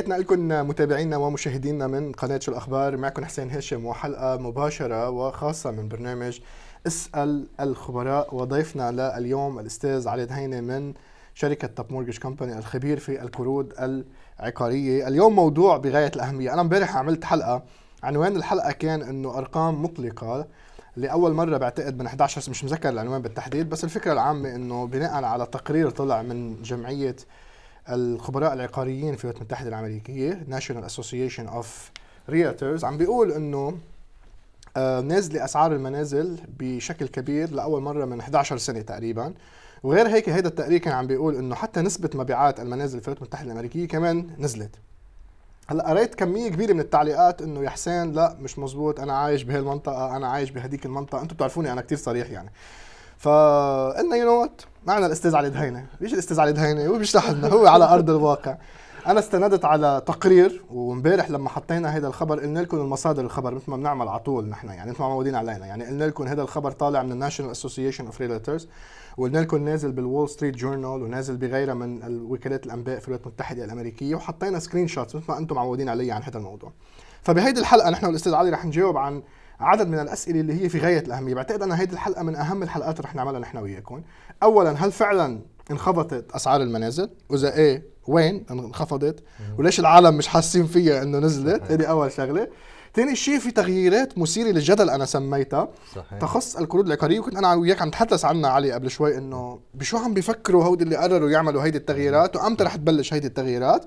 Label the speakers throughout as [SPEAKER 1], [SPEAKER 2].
[SPEAKER 1] تحياتنا لكم متابعينا ومشاهدينا من قناة شو الأخبار معكم حسين هاشم وحلقة مباشرة وخاصة من برنامج اسأل الخبراء وضيفنا لليوم الأستاذ علي دهينة من شركة توب مورجج كومباني الخبير في القروض العقارية اليوم موضوع بغاية الأهمية أنا امبارح عملت حلقة عنوان الحلقة كان أنه أرقام مقلقة لأول مرة بعتقد من 11 مش مذكر العنوان بالتحديد بس الفكرة العامة أنه بناء على تقرير طلع من جمعية الخبراء العقاريين في الولايات المتحده الامريكيه ناشونال اسوسيشن اوف Realtors عم بيقول انه آه، نازله اسعار المنازل بشكل كبير لاول مره من 11 سنه تقريبا وغير هيك هيدا التقرير كان عم بيقول انه حتى نسبه مبيعات المنازل في الولايات المتحده الامريكيه كمان نزلت هلا قريت كميه كبيره من التعليقات انه يا حسين لا مش مزبوط انا عايش بهالمنطقه انا عايش بهديك المنطقه انتم بتعرفوني انا كثير صريح يعني فقلنا يو نو وات معنا الاستاذ علي دهينه ليش الاستاذ علي دهينه هو بيشرح هو على ارض الواقع انا استندت على تقرير وامبارح لما حطينا هذا الخبر قلنا لكم المصادر الخبر مثل ما بنعمل على طول نحن يعني ما معودين علينا يعني قلنا لكم هذا الخبر طالع من الناشونال اسوسيشن اوف ريليترز وقلنا لكم نازل بالول ستريت جورنال ونازل بغيرها من وكالات الانباء في الولايات المتحده الامريكيه وحطينا سكرين شوتس مثل ما انتم معودين علي عن هذا الموضوع فبهيدي الحلقه نحن والاستاذ علي رح نجاوب عن عدد من الاسئله اللي هي في غايه الاهميه بعتقد انا هيدي الحلقه من اهم الحلقات رح نعملها نحن وياكم اولا هل فعلا انخفضت اسعار المنازل واذا ايه وين انخفضت وليش العالم مش حاسين فيها انه نزلت هذه اول شغله ثاني شيء في تغييرات مثيره للجدل انا سميتها صحيح. تخص القروض العقاريه وكنت انا وياك عم نتحدث عنها علي قبل شوي انه بشو عم بيفكروا هودي اللي قرروا يعملوا هيدي التغييرات وامتى رح تبلش هيدي التغييرات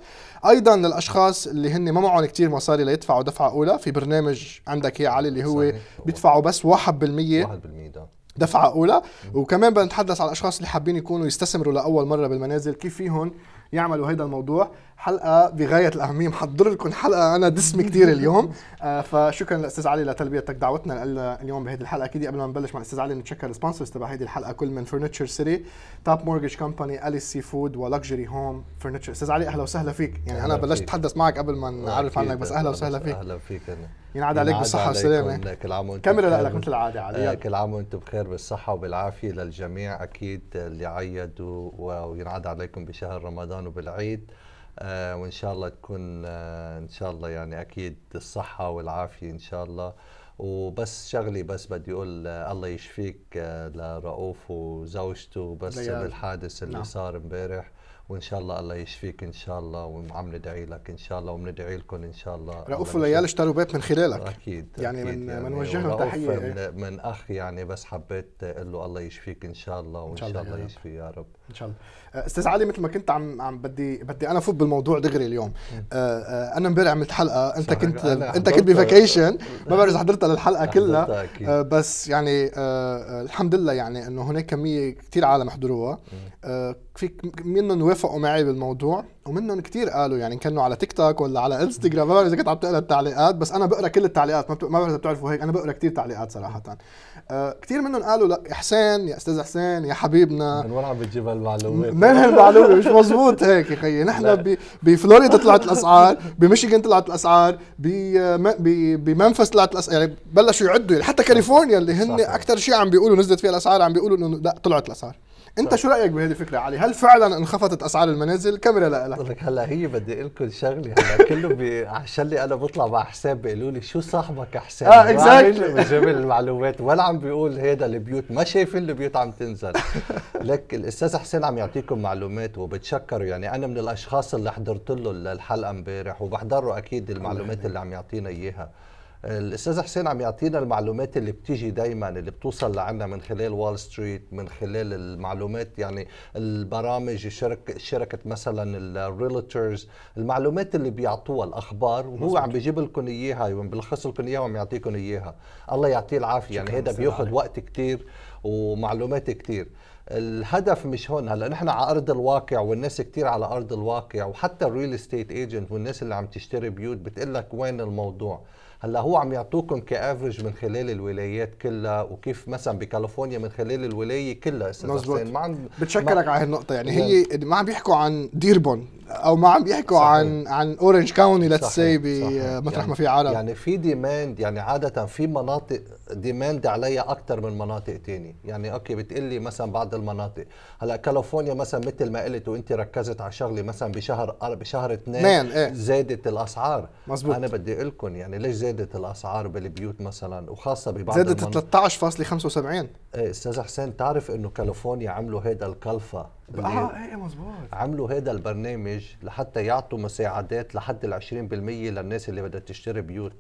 [SPEAKER 1] ايضا للاشخاص اللي هن ما معهم كثير مصاري ليدفعوا دفعه اولى في برنامج عندك يا علي اللي هو صحيح. بيدفعوا بس 1% 1% ده. دفعه اولى وكمان بدنا نتحدث على الاشخاص اللي حابين يكونوا يستثمروا لاول مره بالمنازل كيف فيهم يعملوا هذا الموضوع حلقه بغايه الاهميه محضر لكم حلقه انا دسمه كثير اليوم آه فشكرا لاستاذ علي لتلبيتك دعوتنا اليوم بهذه الحلقه اكيد قبل ما نبلش مع الاستاذ علي نتشكر السبونسرز تبع هذه الحلقه كل من فرنتشر سيتي توب مورجج كومباني اليس سي فود ولكجري هوم فرنتشر استاذ علي اهلا وسهلا فيك يعني انا بلشت اتحدث معك قبل ما نعرف عنك بس اهلا وسهلا فيك
[SPEAKER 2] اهلا فيك انا ينعاد عليك بالصحة والسلامة كل عام وانتم كاميرا لك مثل العادة علي إيه، كل عام وانتم بخير بالصحة وبالعافية للجميع أكيد اللي عيدوا وينعاد عليكم بشهر رمضان وبالعيد آه، وان شاء الله تكون آه، ان شاء الله يعني اكيد الصحه والعافيه ان شاء الله وبس شغلي بس بدي اقول آه، الله يشفيك لرؤوف وزوجته بس بالحادث اللي نعم. صار امبارح وان شاء الله الله يشفيك ان شاء الله وعم ندعي لك ان شاء الله وبندعي لكم ان شاء الله رؤوف وليال اشتروا بيت من خلالك اكيد يعني أكيد من يعني بنوجه لهم تحيه من, من اخ يعني بس حبيت اقول له الله يشفيك ان شاء الله وان شاء الله, شاء الله يشفي يا رب ان شاء الله آه، استاذ علي مثل ما كنت عم عم بدي
[SPEAKER 1] بدي انا فوت بالموضوع دغري اليوم آه، آه، انا امبارح عملت حلقه انت كنت انت كنت بفاكيشن ما بعرف اذا حضرتها للحلقه كلها بس يعني الحمد لله يعني انه هناك كميه كثير عالم حضروها في منهم وافقوا معي بالموضوع ومنهم كثير قالوا يعني كانوا على تيك توك ولا على انستغرام ما بعرف اذا كنت عم تقرا التعليقات بس انا بقرا كل التعليقات ما بعرف اذا بتعرفوا هيك انا بقرا كثير تعليقات صراحه آه كثير منهم قالوا لا يا حسين يا استاذ حسين يا حبيبنا
[SPEAKER 2] من وين عم بتجيب هالمعلومات؟ من هالمعلومه مش مزبوط
[SPEAKER 1] هيك يا خيي نحن بفلوريدا طلعت الاسعار بميشيغان طلعت الاسعار بمنفس طلعت الاسعار يعني بلشوا يعدوا يعني حتى كاليفورنيا اللي هن اكثر شيء عم بيقولوا نزلت فيها الاسعار عم بيقولوا انه لا طلعت الاسعار انت شو رايك بهذه الفكره علي هل فعلا انخفضت اسعار المنازل كاميرا لا
[SPEAKER 2] لك لك هلا هي بدي اقول لكم شغله هلا كله عشان لي انا بطلع مع حساب بيقولوا لي شو صاحبك حساب اه اكزاكتلي بجيب المعلومات ولا عم بيقول هذا البيوت ما شايفين البيوت عم تنزل لك الاستاذ حسين عم يعطيكم معلومات وبتشكره يعني انا من الاشخاص اللي حضرت له الحلقه امبارح وبحضره اكيد المعلومات اللي عم يعطينا اياها الاستاذ حسين عم يعطينا المعلومات اللي بتيجي دائما اللي بتوصل لعنا من خلال وول ستريت من خلال المعلومات يعني البرامج شرك شركه مثلا الريلترز المعلومات اللي بيعطوها الاخبار وهو عم بيجيب لكم اياها يعني بيلخص لكم اياها وعم يعطيكم اياها الله يعطيه العافيه يعني هذا بياخذ وقت كثير ومعلومات كثير الهدف مش هون هلا نحن على ارض الواقع والناس كثير على ارض الواقع وحتى الريل استيت ايجنت والناس اللي عم تشتري بيوت بتقول لك وين الموضوع هلا هو عم يعطوكم كافرج من خلال الولايات كلها وكيف مثلا بكاليفورنيا من خلال الولايه كلها مزبوط ما عم بتشكرك ما... على هالنقطه يعني إيه.
[SPEAKER 1] هي ما عم بيحكوا عن ديربون او ما عم بيحكوا صحيح. عن عن اورنج كاوني ليتس سي بمطرح يعني ما في عرب يعني
[SPEAKER 2] في ديماند يعني عاده في مناطق ديماند عليها اكثر من مناطق تانية يعني اوكي بتقلي مثلا بعض المناطق هلا كاليفورنيا مثلا مثل ما قلت وانت ركزت على شغله مثلا بشهر بشهر اثنين إيه؟ زادت الاسعار مزبوط. انا بدي اقول لكم يعني ليش زادت الاسعار بالبيوت مثلا وخاصه ببعض زادت 13.75 ايه استاذ حسين تعرف انه كاليفورنيا عملوا هذا الكلفه اه ايه, إيه،, إيه، مزبوط عملوا هذا البرنامج لحتى يعطوا مساعدات لحد ال 20% للناس اللي بدها تشتري بيوت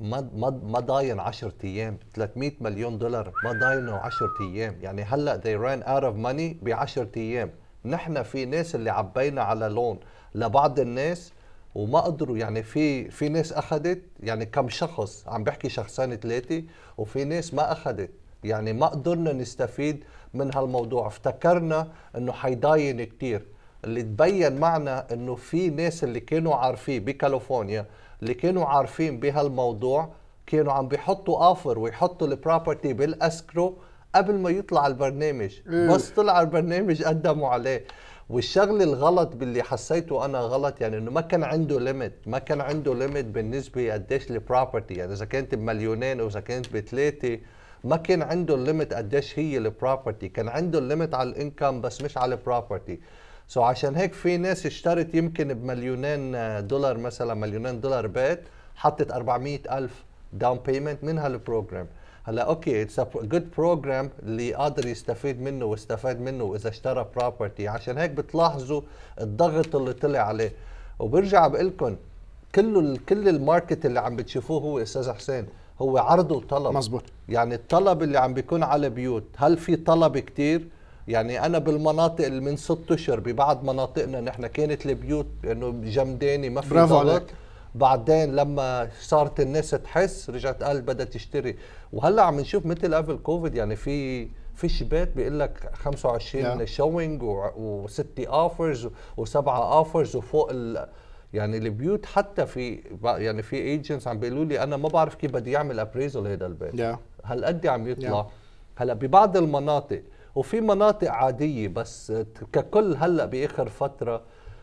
[SPEAKER 2] ما ما ما ضاين 10 ايام 300 مليون دولار ما ضاينوا 10 ايام يعني هلا they ran out of money ب 10 ايام نحن في ناس اللي عبينا على لون لبعض الناس وما قدروا يعني في في ناس اخذت يعني كم شخص عم بحكي شخصين ثلاثه وفي ناس ما اخذت يعني ما قدرنا نستفيد من هالموضوع افتكرنا انه حيضاين كتير اللي تبين معنا انه في ناس اللي كانوا عارفين بكاليفورنيا اللي كانوا عارفين بهالموضوع كانوا عم بيحطوا اوفر ويحطوا البروبرتي بالاسكرو قبل ما يطلع البرنامج بس طلع البرنامج قدموا عليه والشغله الغلط باللي حسيته انا غلط يعني انه ما كان عنده ليميت ما كان عنده ليميت بالنسبه قديش البروبرتي يعني اذا كانت بمليونين او اذا كانت بثلاثه ما كان عنده الليمت قديش هي البروبرتي كان عنده الليمت على الانكم بس مش على البروبرتي سو so عشان هيك في ناس اشترت يمكن بمليونين دولار مثلا مليونين دولار بيت حطت 400 ألف داون بيمنت من هالبروجرام هلا اوكي اتس جود بروجرام اللي قادر يستفيد منه واستفاد منه واذا اشترى بروبرتي عشان هيك بتلاحظوا الضغط اللي طلع عليه وبرجع بقول لكم كل كل الماركت اللي عم بتشوفوه هو استاذ حسين هو عرض وطلب مظبوط يعني الطلب اللي عم بيكون على بيوت هل في طلب كتير يعني انا بالمناطق اللي من ست اشهر ببعض مناطقنا نحن كانت البيوت انه جمدانه ما في برافو عليك بعدين لما صارت الناس تحس رجعت قال بدها تشتري وهلا عم نشوف مثل قبل كوفيد يعني في فيش بيت بيقول لك 25 شوينج وست اوفرز وسبعه اوفرز وفوق ال يعني البيوت حتى في يعني في ايجنتس عم بيقولوا لي انا ما بعرف كيف بدي يعمل ابريزل هذا البيت yeah. هل قد عم يطلع yeah. هلا ببعض المناطق وفي مناطق عاديه بس ككل هلا باخر فتره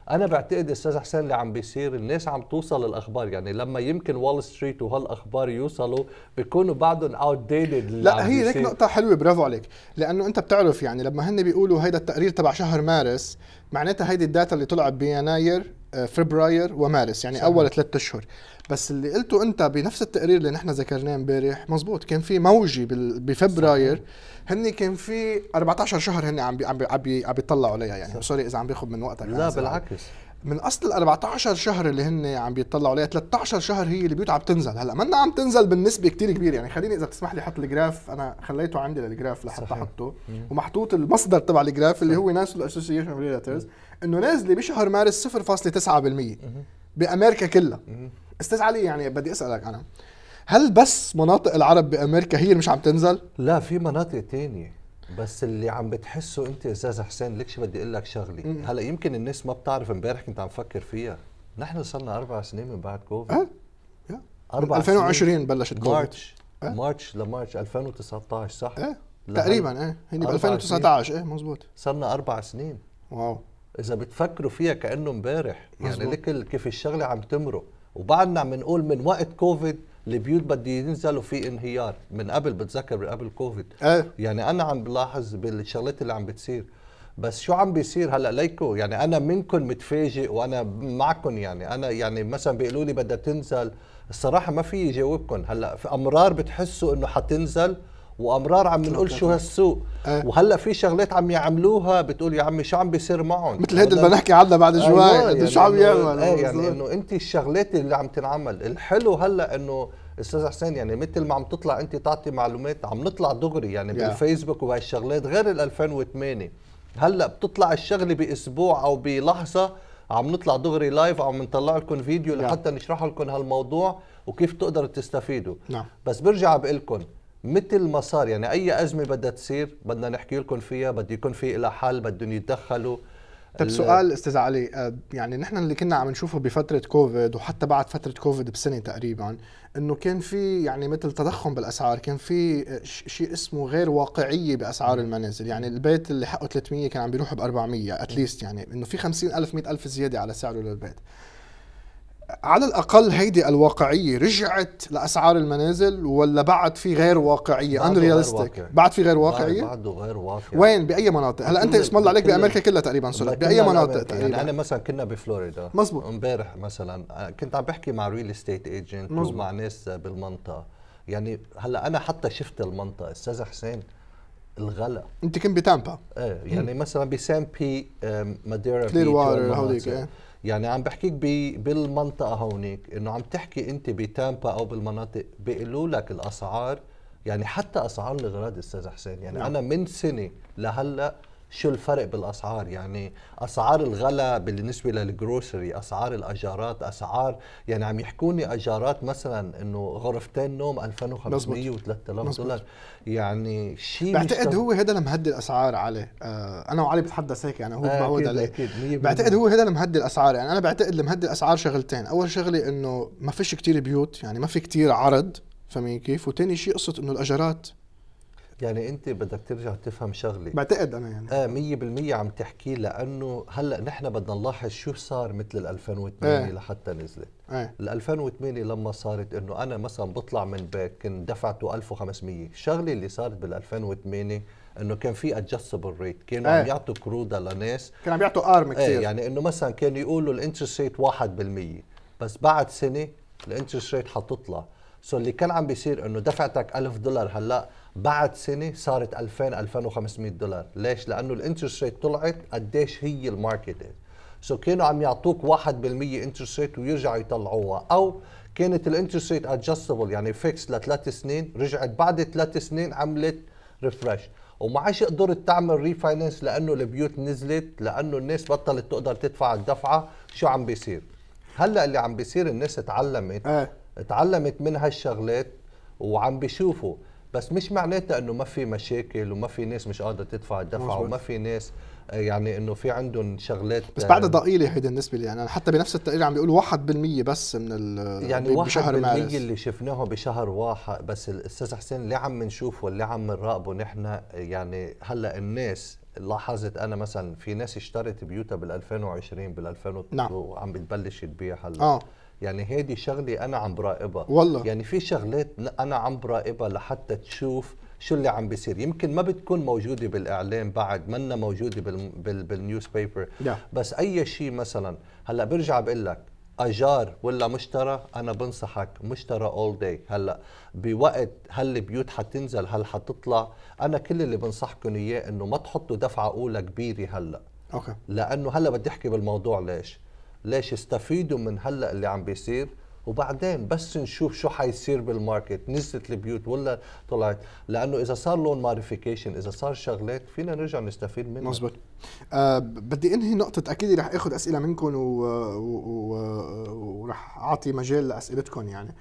[SPEAKER 2] انا بعتقد استاذ حسين اللي عم بيصير الناس عم توصل الاخبار يعني لما يمكن وول ستريت وهالاخبار يوصلوا بيكونوا بعدهم اوت ديتد لا هي هيك نقطه
[SPEAKER 1] حلوه برافو عليك لانه انت بتعرف يعني لما هن بيقولوا هيدا التقرير تبع شهر مارس معناتها هيدي الداتا اللي طلعت بيناير فبراير ومارس يعني صحيح. اول ثلاثة اشهر بس اللي قلته انت بنفس التقرير اللي نحن ذكرناه امبارح مزبوط كان في موجه بفبراير هن كان في 14 شهر هن عم بي عم بي عم بيطلعوا عليها يعني سوري اذا عم بياخذ من وقتك لا بالعكس من اصل ال 14 شهر اللي هن عم بيطلعوا عليها 13 شهر هي البيوت عم تنزل هلا منا عم تنزل بالنسبه كتير كبيره يعني خليني اذا بتسمح لي احط الجراف انا خليته عندي للجراف لحتى احطه ومحطوط المصدر تبع الجراف اللي هو ناس الاسوسيشن اوف ريلاترز انه نازله بشهر مارس 0.9% بامريكا كلها استاذ علي يعني بدي اسالك انا
[SPEAKER 2] هل بس مناطق العرب بامريكا هي اللي مش عم تنزل؟ لا في مناطق ثانيه بس اللي عم بتحسه انت استاذ حسين ليك شو بدي اقول لك شغله هلا يمكن الناس ما بتعرف امبارح كنت عم فكر فيها نحن صرنا اربع سنين من بعد كوفيد أه؟ اربع 2020 بلشت كوفيد مارتش أه؟ مارتش لمارتش 2019 صح؟ ايه تقريبا ايه هني ب 2019 ايه مزبوط صرنا اربع سنين واو اذا بتفكروا فيها كانه امبارح يعني لك كيف الشغله عم تمرق وبعدنا عم نقول من وقت كوفيد البيوت بده ينزلوا في انهيار من قبل بتذكر من قبل كوفيد أه. يعني انا عم بلاحظ بالشغلات اللي عم بتصير بس شو عم بيصير هلا ليكو يعني انا منكم متفاجئ وانا معكم يعني انا يعني مثلا بيقولوا لي بدها تنزل الصراحه ما في جاوبكم هلا في امرار بتحسوا انه حتنزل وامرار عم نقول شو هالسوق أه. وهلا في شغلات عم يعملوها بتقول يا عمي شو عم بيصير معهم مثل هيدا اللي بنحكي عنها بعد أيوة، شوي أيوة يعني شو عم يعمل ايه يعني انه انت الشغلات اللي عم تنعمل الحلو هلا انه استاذ حسين يعني مثل ما عم تطلع انت تعطي معلومات عم نطلع دغري يعني yeah. بالفيسبوك وهالشغلات غير ال 2008 هلا بتطلع الشغله باسبوع او بلحظه عم نطلع دغري لايف عم نطلع لكم فيديو yeah. لحتى نشرح لكم هالموضوع وكيف تقدروا تستفيدوا نعم. بس برجع بقول لكم مثل ما صار يعني اي ازمه بدها تصير بدنا نحكي لكم فيها بده يكون في لها حل بدهم يتدخلوا طيب سؤال
[SPEAKER 1] استاذ علي آه، يعني نحن اللي كنا عم نشوفه بفتره كوفيد وحتى بعد فتره كوفيد بسنه تقريبا انه كان في يعني مثل تضخم بالاسعار كان في شيء اسمه غير واقعيه باسعار المنازل يعني البيت اللي حقه 300 كان عم بيروح ب 400 اتليست يعني انه في 50 الف 100 الف زياده على سعره للبيت على الاقل هيدي الواقعيه رجعت لاسعار المنازل ولا بعد في غير واقعيه رياليستيك بعد في غير واقعيه
[SPEAKER 2] بعده غير واقعي
[SPEAKER 1] وين باي مناطق هلا انت اسم الله عليك بامريكا كلها تقريبا صرت باي مناطق يعني تقريبا يعني انا
[SPEAKER 2] مثلا كنا بفلوريدا مزبوط امبارح مثلا آه، كنت عم بحكي مع ريل استيت ايجنت ومع ناس بالمنطقه يعني هلا انا حتى شفت المنطقه استاذ حسين الغلا انت كنت بتامبا ايه يعني مثلا بسامبي ماديرا كلير واتر هوليك ايه يعني عم بحكيك بالمنطقه هونيك انه عم تحكي انت بتامبا او بالمناطق بيقولوا لك الاسعار يعني حتى اسعار الاغراض استاذ حسين يعني نعم. انا من سنه لهلا شو الفرق بالاسعار يعني اسعار الغلاء بالنسبه للجروسري اسعار الاجارات اسعار يعني عم يحكوني اجارات مثلا انه غرفتين نوم 2500 و3000 دولار يعني شيء بعتقد هو هذا
[SPEAKER 1] اللي مهدي الاسعار عليه آه انا وعلي بتحدث هيك يعني هو آه معود عليه
[SPEAKER 2] بعتقد هو هذا اللي
[SPEAKER 1] مهدي الاسعار يعني انا بعتقد اللي مهدي الاسعار شغلتين اول شغله انه ما فيش كتير بيوت يعني ما في كتير
[SPEAKER 2] عرض فاهمين كيف وتاني شيء قصه انه الاجارات يعني انت بدك ترجع تفهم شغله بعتقد انا يعني اه 100% عم تحكي لانه هلا نحن بدنا نلاحظ شو صار مثل 2008 ايه. لحتى نزلت ايه. 2008 لما صارت انه انا مثلا بطلع من بيت كنت دفعته 1500 الشغله اللي صارت بال 2008 انه كان في ادجستبل ريت كانوا ايه. عم يعطوا كرودا لناس كانوا عم يعطوا ارم كثير ايه يعني انه مثلا كانوا يقولوا الانترست ريت 1% بس بعد سنه الانترست ريت حتطلع سو اللي كان عم بيصير انه دفعتك 1000 دولار هلا بعد سنه صارت 2000 2500 دولار ليش لانه الانترست ريت طلعت قديش هي الماركت سو كانوا عم يعطوك 1% انترست ريت ويرجعوا يطلعوها او كانت الانترست ريت ادجستبل يعني فيكس لثلاث سنين رجعت بعد ثلاث سنين عملت ريفرش وما عادش قدرت تعمل ريفاينانس لانه البيوت نزلت لانه الناس بطلت تقدر تدفع الدفعه شو عم بيصير هلا اللي عم بيصير الناس تعلمت آه. تعلمت من هالشغلات وعم بيشوفوا بس مش معناتها انه ما في مشاكل وما في ناس مش قادره تدفع الدفعه وما في ناس آه، يعني انه في عندهم شغلات بس بعدها آه، ضئيله
[SPEAKER 1] هيدي النسبه يعني حتى بنفس التقرير عم بيقولوا 1% بس من ال يعني 1% اللي
[SPEAKER 2] شفناه بشهر واحد بس الاستاذ حسين اللي عم نشوفه واللي عم نراقبه نحن يعني هلا الناس لاحظت انا مثلا في ناس اشترت بيوتها بال 2020 بال 2020 نعم. وعم بتبلش تبيع هلا آه. يعني هيدي شغله انا عم براقبها والله يعني في شغلات انا عم براقبها لحتى تشوف شو اللي عم بيصير يمكن ما بتكون موجوده بالاعلام بعد منا موجوده بال بال بالنيوز بيبر نعم. بس اي شيء مثلا هلا برجع بقول لك اجار ولا مشترى انا بنصحك مشترى اول داي هلا بوقت هل البيوت حتنزل هل حتطلع انا كل اللي بنصحكم اياه انه ما تحطوا دفعه اولى كبيره هلا اوكي لانه هلا بدي احكي بالموضوع ليش ليش يستفيدوا من هلا اللي عم بيصير وبعدين بس نشوف شو حيصير بالماركت نزلت البيوت ولا طلعت لانه اذا صار لون ماريفيكيشن اذا صار شغلات فينا نرجع نستفيد منها مزبوط أه بدي انهي نقطة اكيد رح اخذ اسئلة منكم
[SPEAKER 1] ورح اعطي مجال لاسئلتكم يعني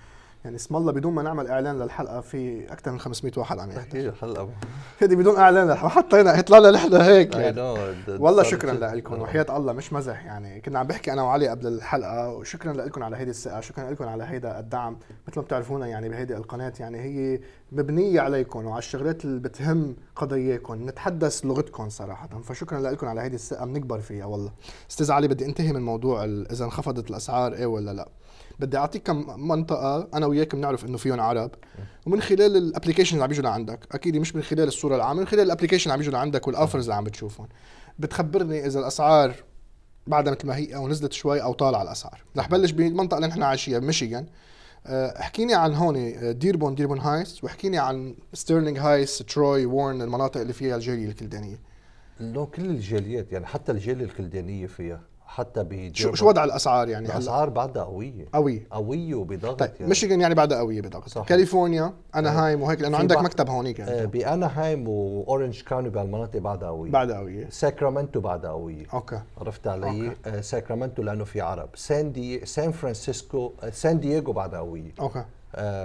[SPEAKER 1] يعني اسم الله بدون ما نعمل اعلان للحلقه في اكثر من 500 واحد عم يحضر
[SPEAKER 2] كثير الحلقه
[SPEAKER 1] هذه بدون اعلان للحلقه حطينا طلعنا نحن هيك يعني. والله شكرا لكم آه. وحياه الله مش مزح يعني كنا عم بحكي انا وعلي قبل الحلقه وشكرا لكم على هيدي الثقه شكرا لكم على هيدا الدعم مثل ما بتعرفونا يعني بهيدي القناه يعني هي مبنيه عليكم وعلى الشغلات اللي بتهم قضاياكم نتحدث لغتكم صراحه فشكرا لكم على هيدي الثقه بنكبر فيها والله استاذ علي بدي انتهي من موضوع اذا انخفضت الاسعار ايه ولا لا بدي اعطيك كم منطقه انا وياك بنعرف انه فيهم عرب ومن خلال الابلكيشن اللي عم بيجوا لعندك اكيد مش من خلال الصوره العامه من خلال الابلكيشن اللي عم بيجوا لعندك والاوفرز اللي عم بتشوفهم بتخبرني اذا الاسعار بعدها مثل ما هي او نزلت شوي او طالعه الاسعار رح بلش بالمنطقه اللي نحن عايشينها بميشيغان آه، احكيني عن هون ديربون ديربون هايس واحكيني عن ستيرلينج هايس تروي وورن المناطق اللي فيها الجاليه
[SPEAKER 2] الكلدانيه لو كل الجاليات يعني حتى الجاليه الكلدانيه فيها حتى بجو شو وضع الاسعار يعني الاسعار بعدها قويه قويه قويه وبضغط طيب يعني. ميشيغان يعني بعدها قويه بضغط صح. كاليفورنيا هايم آه، وهيك لانه عندك مكتب هونيك يعني آه، هايم واورنج كاوني بهالمناطق بعدها قويه بعدها قويه ساكرامنتو بعدها قويه اوكي عرفت علي أوكي. آه، ساكرامنتو لانه في عرب سان دي سان فرانسيسكو سان دييغو بعدها قويه اوكي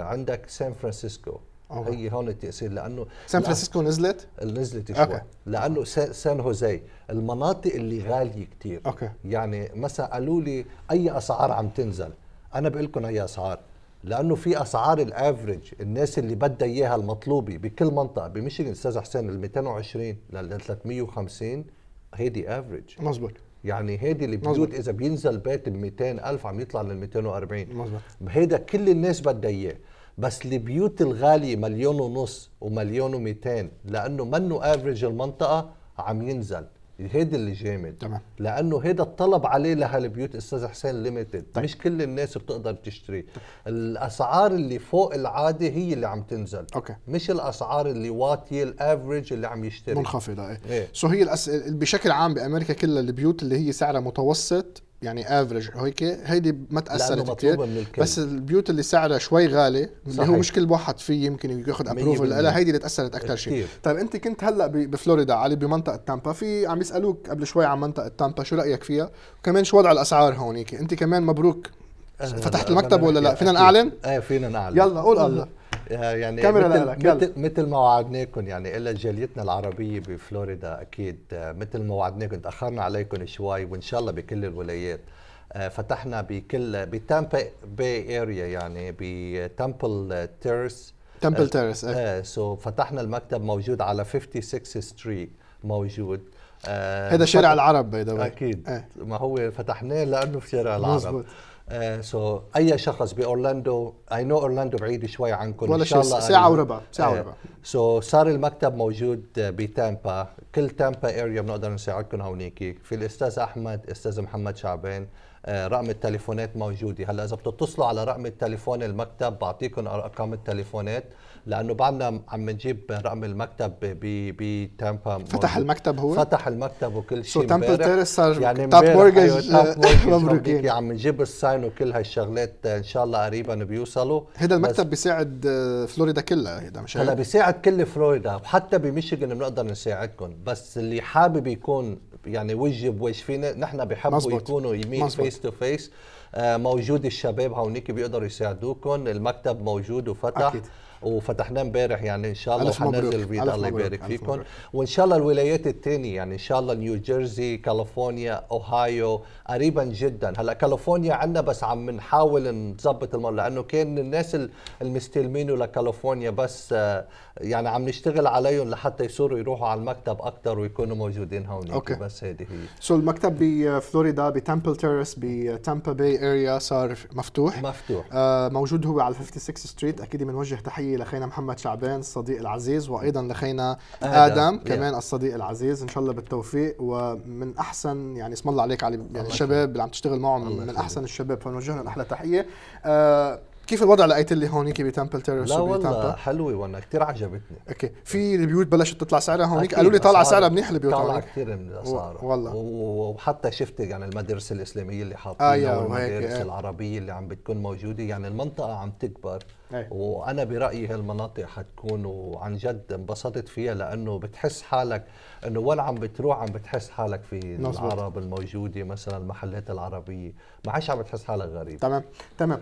[SPEAKER 2] عندك سان فرانسيسكو أوه. هي هون التاثير لانه سان فرانسيسكو نزلت؟ نزلت شوي أوكي. لانه سان هوزي المناطق اللي غاليه كثير اوكي يعني مثلا قالوا لي اي اسعار عم تنزل انا بقول لكم اي اسعار لانه في اسعار الافرج الناس اللي بدها اياها المطلوبه بكل منطقه بمشيغن استاذ حسين ال 220 لل 350 هيدي افرج مزبوط يعني هيدي اللي بيوت اذا بينزل بيت ب 200000 عم يطلع لل 240 مزبوط هيدا كل الناس بدها اياه بس البيوت الغاليه مليون ونص ومليون و200 لانه منه افريج المنطقه عم ينزل هيدا اللي جامد تمام لانه هيدا الطلب عليه لهالبيوت استاذ حسين ليميتد طيب. مش كل الناس بتقدر تشتري طيب. الاسعار اللي فوق العاده هي اللي عم تنزل أوكي. مش الاسعار اللي واطيه الافرج اللي عم يشتري منخفضه ايه,
[SPEAKER 1] إيه؟ سو هي الأس... بشكل عام بامريكا كلها البيوت اللي هي سعرها متوسط يعني افريج هيك هيدي ما تاثرت كثير بس البيوت اللي سعرها شوي غالي اللي هو مش كل واحد فيه يمكن ياخذ ابروفل لها هيدي اللي تاثرت اكثر شيء طيب انت كنت هلا بفلوريدا علي بمنطقه تامبا في عم يسالوك قبل شوي عن منطقه تامبا شو رايك فيها وكمان شو وضع الاسعار هونيك انت كمان مبروك فتحت المكتب ولا لا فينا نعلن
[SPEAKER 2] ايه فينا نعلن يلا قول الله يعني كاميرا مثل, مثل, مثل ما وعدناكم يعني الا جاليتنا العربيه بفلوريدا اكيد آه، مثل ما وعدناكم تاخرنا عليكم شوي وان شاء الله بكل الولايات آه، فتحنا بكل بتامبا باي اريا يعني بتمبل تيرس تمبل تيرس ايه سو فتحنا المكتب موجود على 56 ستريت موجود آه، هذا شارع العرب باي ذا اكيد ما هو فتحناه لانه في شارع العرب مزبوط. سو uh, so, اي شخص باورلاندو اي نو اورلاندو بعيد شوي عنكم ولا الله ساعه وربع ساعه وربع uh, سو so, صار المكتب موجود uh, بتامبا كل تامبا اريا بنقدر نساعدكم هونيك في الاستاذ احمد استاذ محمد شعبان uh, رقم التليفونات موجوده هلا اذا بتتصلوا على رقم التليفون المكتب بعطيكم ارقام التليفونات لانه بعدنا عم نجيب رقم المكتب بتامبا فتح المكتب هو فتح المكتب وكل شيء سو تامبل تيرس صار يعني تاب مورجج مبروكين عم نجيب الساين وكل هالشغلات ان شاء الله قريبا بيوصلوا هذا المكتب بيساعد آه، فلوريدا كلها هيدا مش هلا بيساعد كل فلوريدا وحتى بميشيغن بنقدر نساعدكم بس اللي حابب يكون يعني وجه بوجه فينا نحن بحبوا يكونوا يمين فيس تو فيس موجود الشباب هونيك بيقدروا يساعدوكم المكتب موجود وفتح أكيد. وفتحناه امبارح يعني ان شاء الله حننزل فيديو الله يبارك فيكم وان شاء الله الولايات الثانيه يعني ان شاء الله نيو جيرسي كاليفورنيا اوهايو قريبا جدا هلا كاليفورنيا عندنا بس عم نحاول نظبط الموضوع لانه كان الناس المستلمينه لكاليفورنيا بس آه، يعني عم نشتغل عليهم لحتى يصيروا يروحوا على المكتب اكثر ويكونوا موجودين هون أوكي. بس هذه هي
[SPEAKER 1] سو so المكتب بفلوريدا بتمبل تيرس بتامبا باي اريا صار مفتوح مفتوح آه موجود هو على 56 ستريت اكيد بنوجه تحيه تحية لخينا محمد شعبان الصديق العزيز وأيضا لخينا آدم, آدم. كمان يا. الصديق العزيز إن شاء الله بالتوفيق ومن أحسن يعني اسم الله عليك علي يعني الشباب اللي عم تشتغل معهم من, من أحسن الشباب فنوجه لهم أحلى تحية آه كيف الوضع لقيت لي هونيك بتمبل تيرس لا والله
[SPEAKER 2] حلوه وانا كثير
[SPEAKER 1] عجبتني اوكي في البيوت بلشت تطلع سعرها هونيك قالوا لي طالعه سعرها منيح البيوت طالعه كثير من اسعارها
[SPEAKER 2] والله وحتى شفت يعني المدرسه الاسلاميه اللي حاطينها آه والمدارس آه. العربيه اللي عم بتكون موجوده يعني المنطقه عم تكبر أي. وانا برايي هالمناطق حتكون وعن جد انبسطت فيها لانه بتحس حالك انه وين عم بتروح عم بتحس حالك في نصبت. العرب الموجوده مثلا المحلات العربيه ما عادش عم بتحس حالك غريب تمام تمام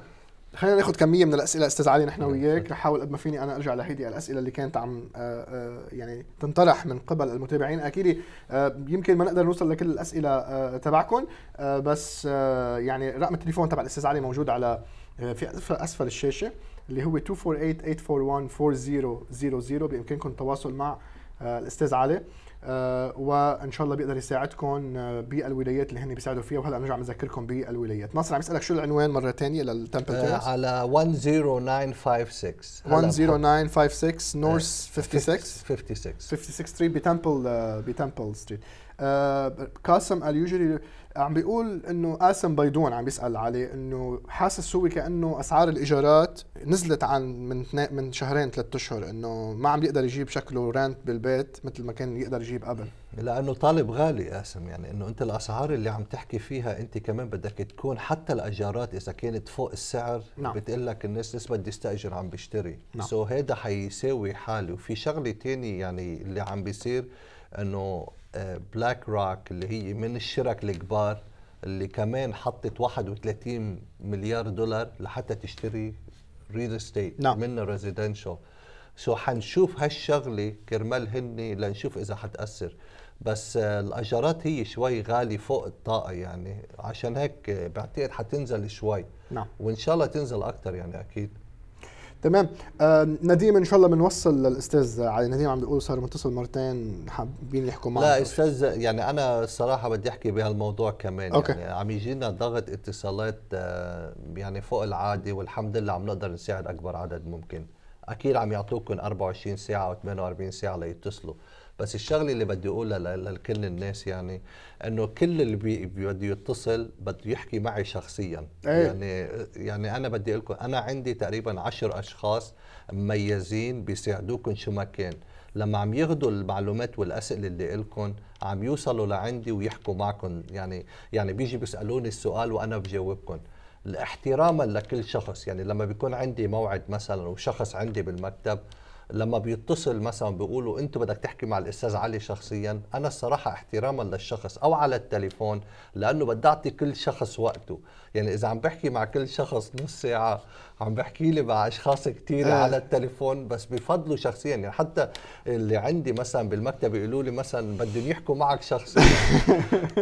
[SPEAKER 2] خلينا ناخذ كميه من الاسئله استاذ علي نحن وياك
[SPEAKER 1] رح احاول قد ما فيني انا ارجع لهيدي الاسئله اللي كانت عم آه، آه، يعني تنطرح من قبل المتابعين اكيد آه، يمكن ما نقدر نوصل لكل الاسئله تبعكم بس يعني رقم التليفون تبع الاستاذ علي موجود على في اسفل الشاشه اللي هو 248 841 4000 بامكانكم التواصل مع الاستاذ علي آه، وان شاء الله بيقدر يساعدكم آه، بالولايات اللي هن بيساعدوا فيها وهلا بنرجع بنذكركم بالولايات ناصر عم يسالك شو العنوان مره ثانيه للتمبل آه على
[SPEAKER 2] 10956
[SPEAKER 1] 10956 نورث 56 56 56 ستريت بتمبل آه، بتمبل ستريت كاسم قال يوجوالي عم بيقول انه قاسم بيدون عم بيسال عليه انه حاسس هو كانه اسعار الايجارات نزلت عن من
[SPEAKER 2] من شهرين ثلاثة اشهر انه ما عم يقدر يجيب شكله رانت بالبيت مثل ما كان يقدر يجيب قبل لانه طالب غالي قاسم يعني انه انت الاسعار اللي عم تحكي فيها انت كمان بدك تكون حتى الايجارات اذا كانت فوق السعر نعم. بتقول لك الناس نسبة بدي استاجر عم بشتري نعم. سو هذا حيساوي حاله وفي شغله ثانيه يعني اللي عم بيصير انه بلاك آه، روك اللي هي من الشرك الكبار اللي كمان حطت 31 مليار دولار لحتى تشتري ريل استيت نعم. ريزيدنشال سو حنشوف هالشغله كرمال هن لنشوف اذا حتاثر بس آه، الاجارات هي شوي غالي فوق الطاقه يعني عشان هيك بعتقد حتنزل شوي نعم وان شاء الله تنزل اكثر يعني اكيد
[SPEAKER 1] تمام آه نديم ان شاء الله بنوصل للاستاذ علي نديم عم بيقول صار متصل مرتين حابين يحكوا معه لا
[SPEAKER 2] استاذ يعني انا الصراحه بدي احكي بهالموضوع كمان أوكي. يعني عم يجينا ضغط اتصالات آه، يعني فوق العاده والحمد لله عم نقدر نساعد اكبر عدد ممكن اكيد عم يعطوكم 24 ساعه و48 ساعه ليتصلوا بس الشغله اللي بدي اقولها لكل الناس يعني انه كل اللي بده يتصل بده يحكي معي شخصيا أي. يعني يعني انا بدي اقول لكم انا عندي تقريبا عشر اشخاص مميزين بيساعدوكم شو ما كان لما عم ياخذوا المعلومات والاسئله اللي لكم عم يوصلوا لعندي ويحكوا معكم يعني يعني بيجي بيسالوني السؤال وانا بجاوبكم احتراما لكل شخص يعني لما بيكون عندي موعد مثلا وشخص عندي بالمكتب لما بيتصل مثلا بيقولوا انت بدك تحكي مع الاستاذ علي شخصيا انا الصراحه احتراما للشخص او على التليفون لانه بدي اعطي كل شخص وقته يعني اذا عم بحكي مع كل شخص نص ساعه عم بحكي لي مع اشخاص كثير آه. على التليفون بس بفضلوا شخصيا يعني حتى اللي عندي مثلا بالمكتب يقولوا لي مثلا بدهم يحكوا معك شخصيا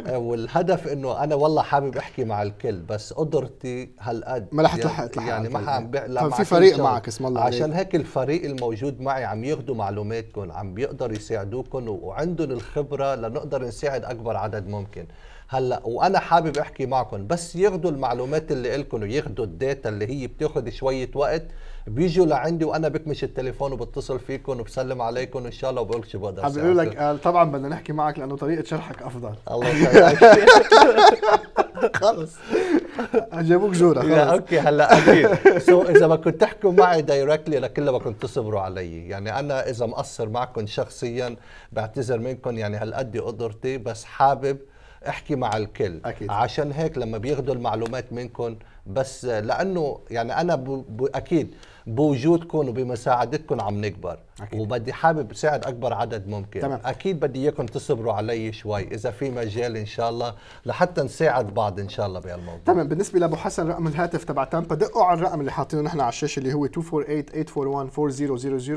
[SPEAKER 2] آه، والهدف انه انا والله حابب احكي مع الكل بس قدرتي هالقد ما رح يعني تلحق تلحق يعني ما طيب. عم طب في فريق معك اسم الله عشان هيك الفريق الموجود معي عم ياخذوا معلوماتكم عم بيقدر يساعدوكم وعندهم الخبره لنقدر نساعد اكبر عدد ممكن هلا وانا حابب احكي معكم بس ياخذوا المعلومات اللي لكم وياخذوا الداتا اللي هي بتاخذ شويه وقت بيجوا لعندي وانا بكمش التليفون وبتصل فيكم وبسلم عليكم وان شاء الله وبقول شو بقدر حابب لك
[SPEAKER 1] آه، طبعا بدنا نحكي معك لانه طريقه شرحك افضل الله يخليك
[SPEAKER 2] خلص جابوك جوره خلص اوكي هلا اكيد سو اذا ما كنت تحكوا معي دايركتلي لكل ما كنت تصبروا علي يعني انا اذا مقصر معكم شخصيا بعتذر منكم يعني هالقد قدرتي بس حابب احكي مع الكل أكيد. عشان هيك لما بياخذوا المعلومات منكم بس لانه يعني انا ب... اكيد بوجودكم وبمساعدتكم عم نكبر أكيد. وبدي حابب ساعد اكبر عدد ممكن تمام. اكيد بدي اياكم تصبروا علي شوي اذا في مجال ان شاء الله لحتى نساعد بعض ان شاء الله بهالموضوع
[SPEAKER 1] تمام بالنسبه لابو حسن رقم الهاتف تبع تامبا دقوا على الرقم اللي حاطينه نحن على الشاشه اللي هو 248-841-4000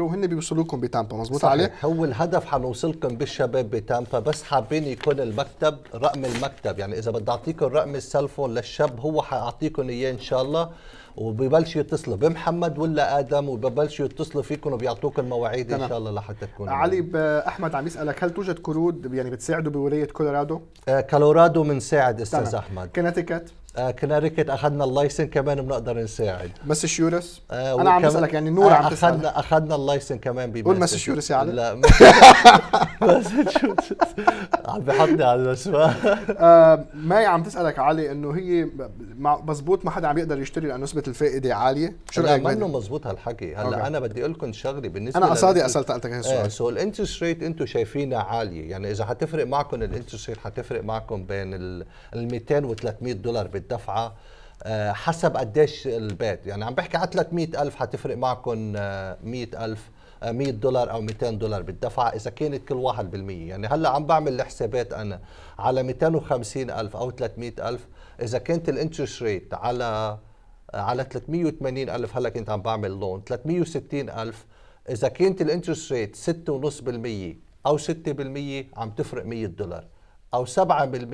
[SPEAKER 1] وهن بيوصلوا لكم بتامبا مزبوط صحيح. عليه
[SPEAKER 2] هو الهدف حنوصلكم بالشباب بتامبا بس حابين يكون المكتب رقم المكتب يعني اذا بدي اعطيكم رقم السلفون للشاب هو حاعطيكم اياه ان شاء الله وببلشوا يتصلوا بمحمد ولا ادم وببلشوا يتصلوا فيكم وبيعطوك المواعيد ان شاء الله لحتى تكون علي
[SPEAKER 1] احمد عم يسالك هل توجد كرود يعني بتساعدوا بولايه كولورادو؟
[SPEAKER 2] آه كولورادو بنساعد استاذ احمد كنتيكت آه كناريكت اخذنا اللايسن كمان بنقدر نساعد ماساتشوستس آه،, آه انا عم بسالك يعني نور آه عم تسال اخذنا اخذنا اللايسن كمان ب قول ماساتشوستس يا علي لا ماساتشوستس عم بحطني على الاسماء
[SPEAKER 1] آه ماي عم تسالك علي انه هي مزبوط ما حدا عم يقدر يشتري لانه نسبه الفائده عاليه شو رايك منه
[SPEAKER 2] مزبوط هالحكي هلا أوكي. انا بدي اقول لكم شغله بالنسبه انا قصادي لل... سالتك هالسؤال آه سو الانترست ريت انتم شايفينها عاليه يعني اذا حتفرق معكم الانترست ريت حتفرق معكم بين ال 200 و 300 دولار الدفعه آه، حسب قديش البيت يعني عم بحكي على 300 ألف حتفرق معكم آه، 100 ألف 100 آه، دولار او 200 دولار بالدفعه اذا كانت كل واحد بالمية يعني هلا عم بعمل الحسابات انا على 250 الف او 300 الف اذا كانت الانترست ريت على على 380 الف هلا كنت عم بعمل لون 360 الف اذا كانت الانترست ريت 6.5% او 6% عم تفرق 100 دولار او 7%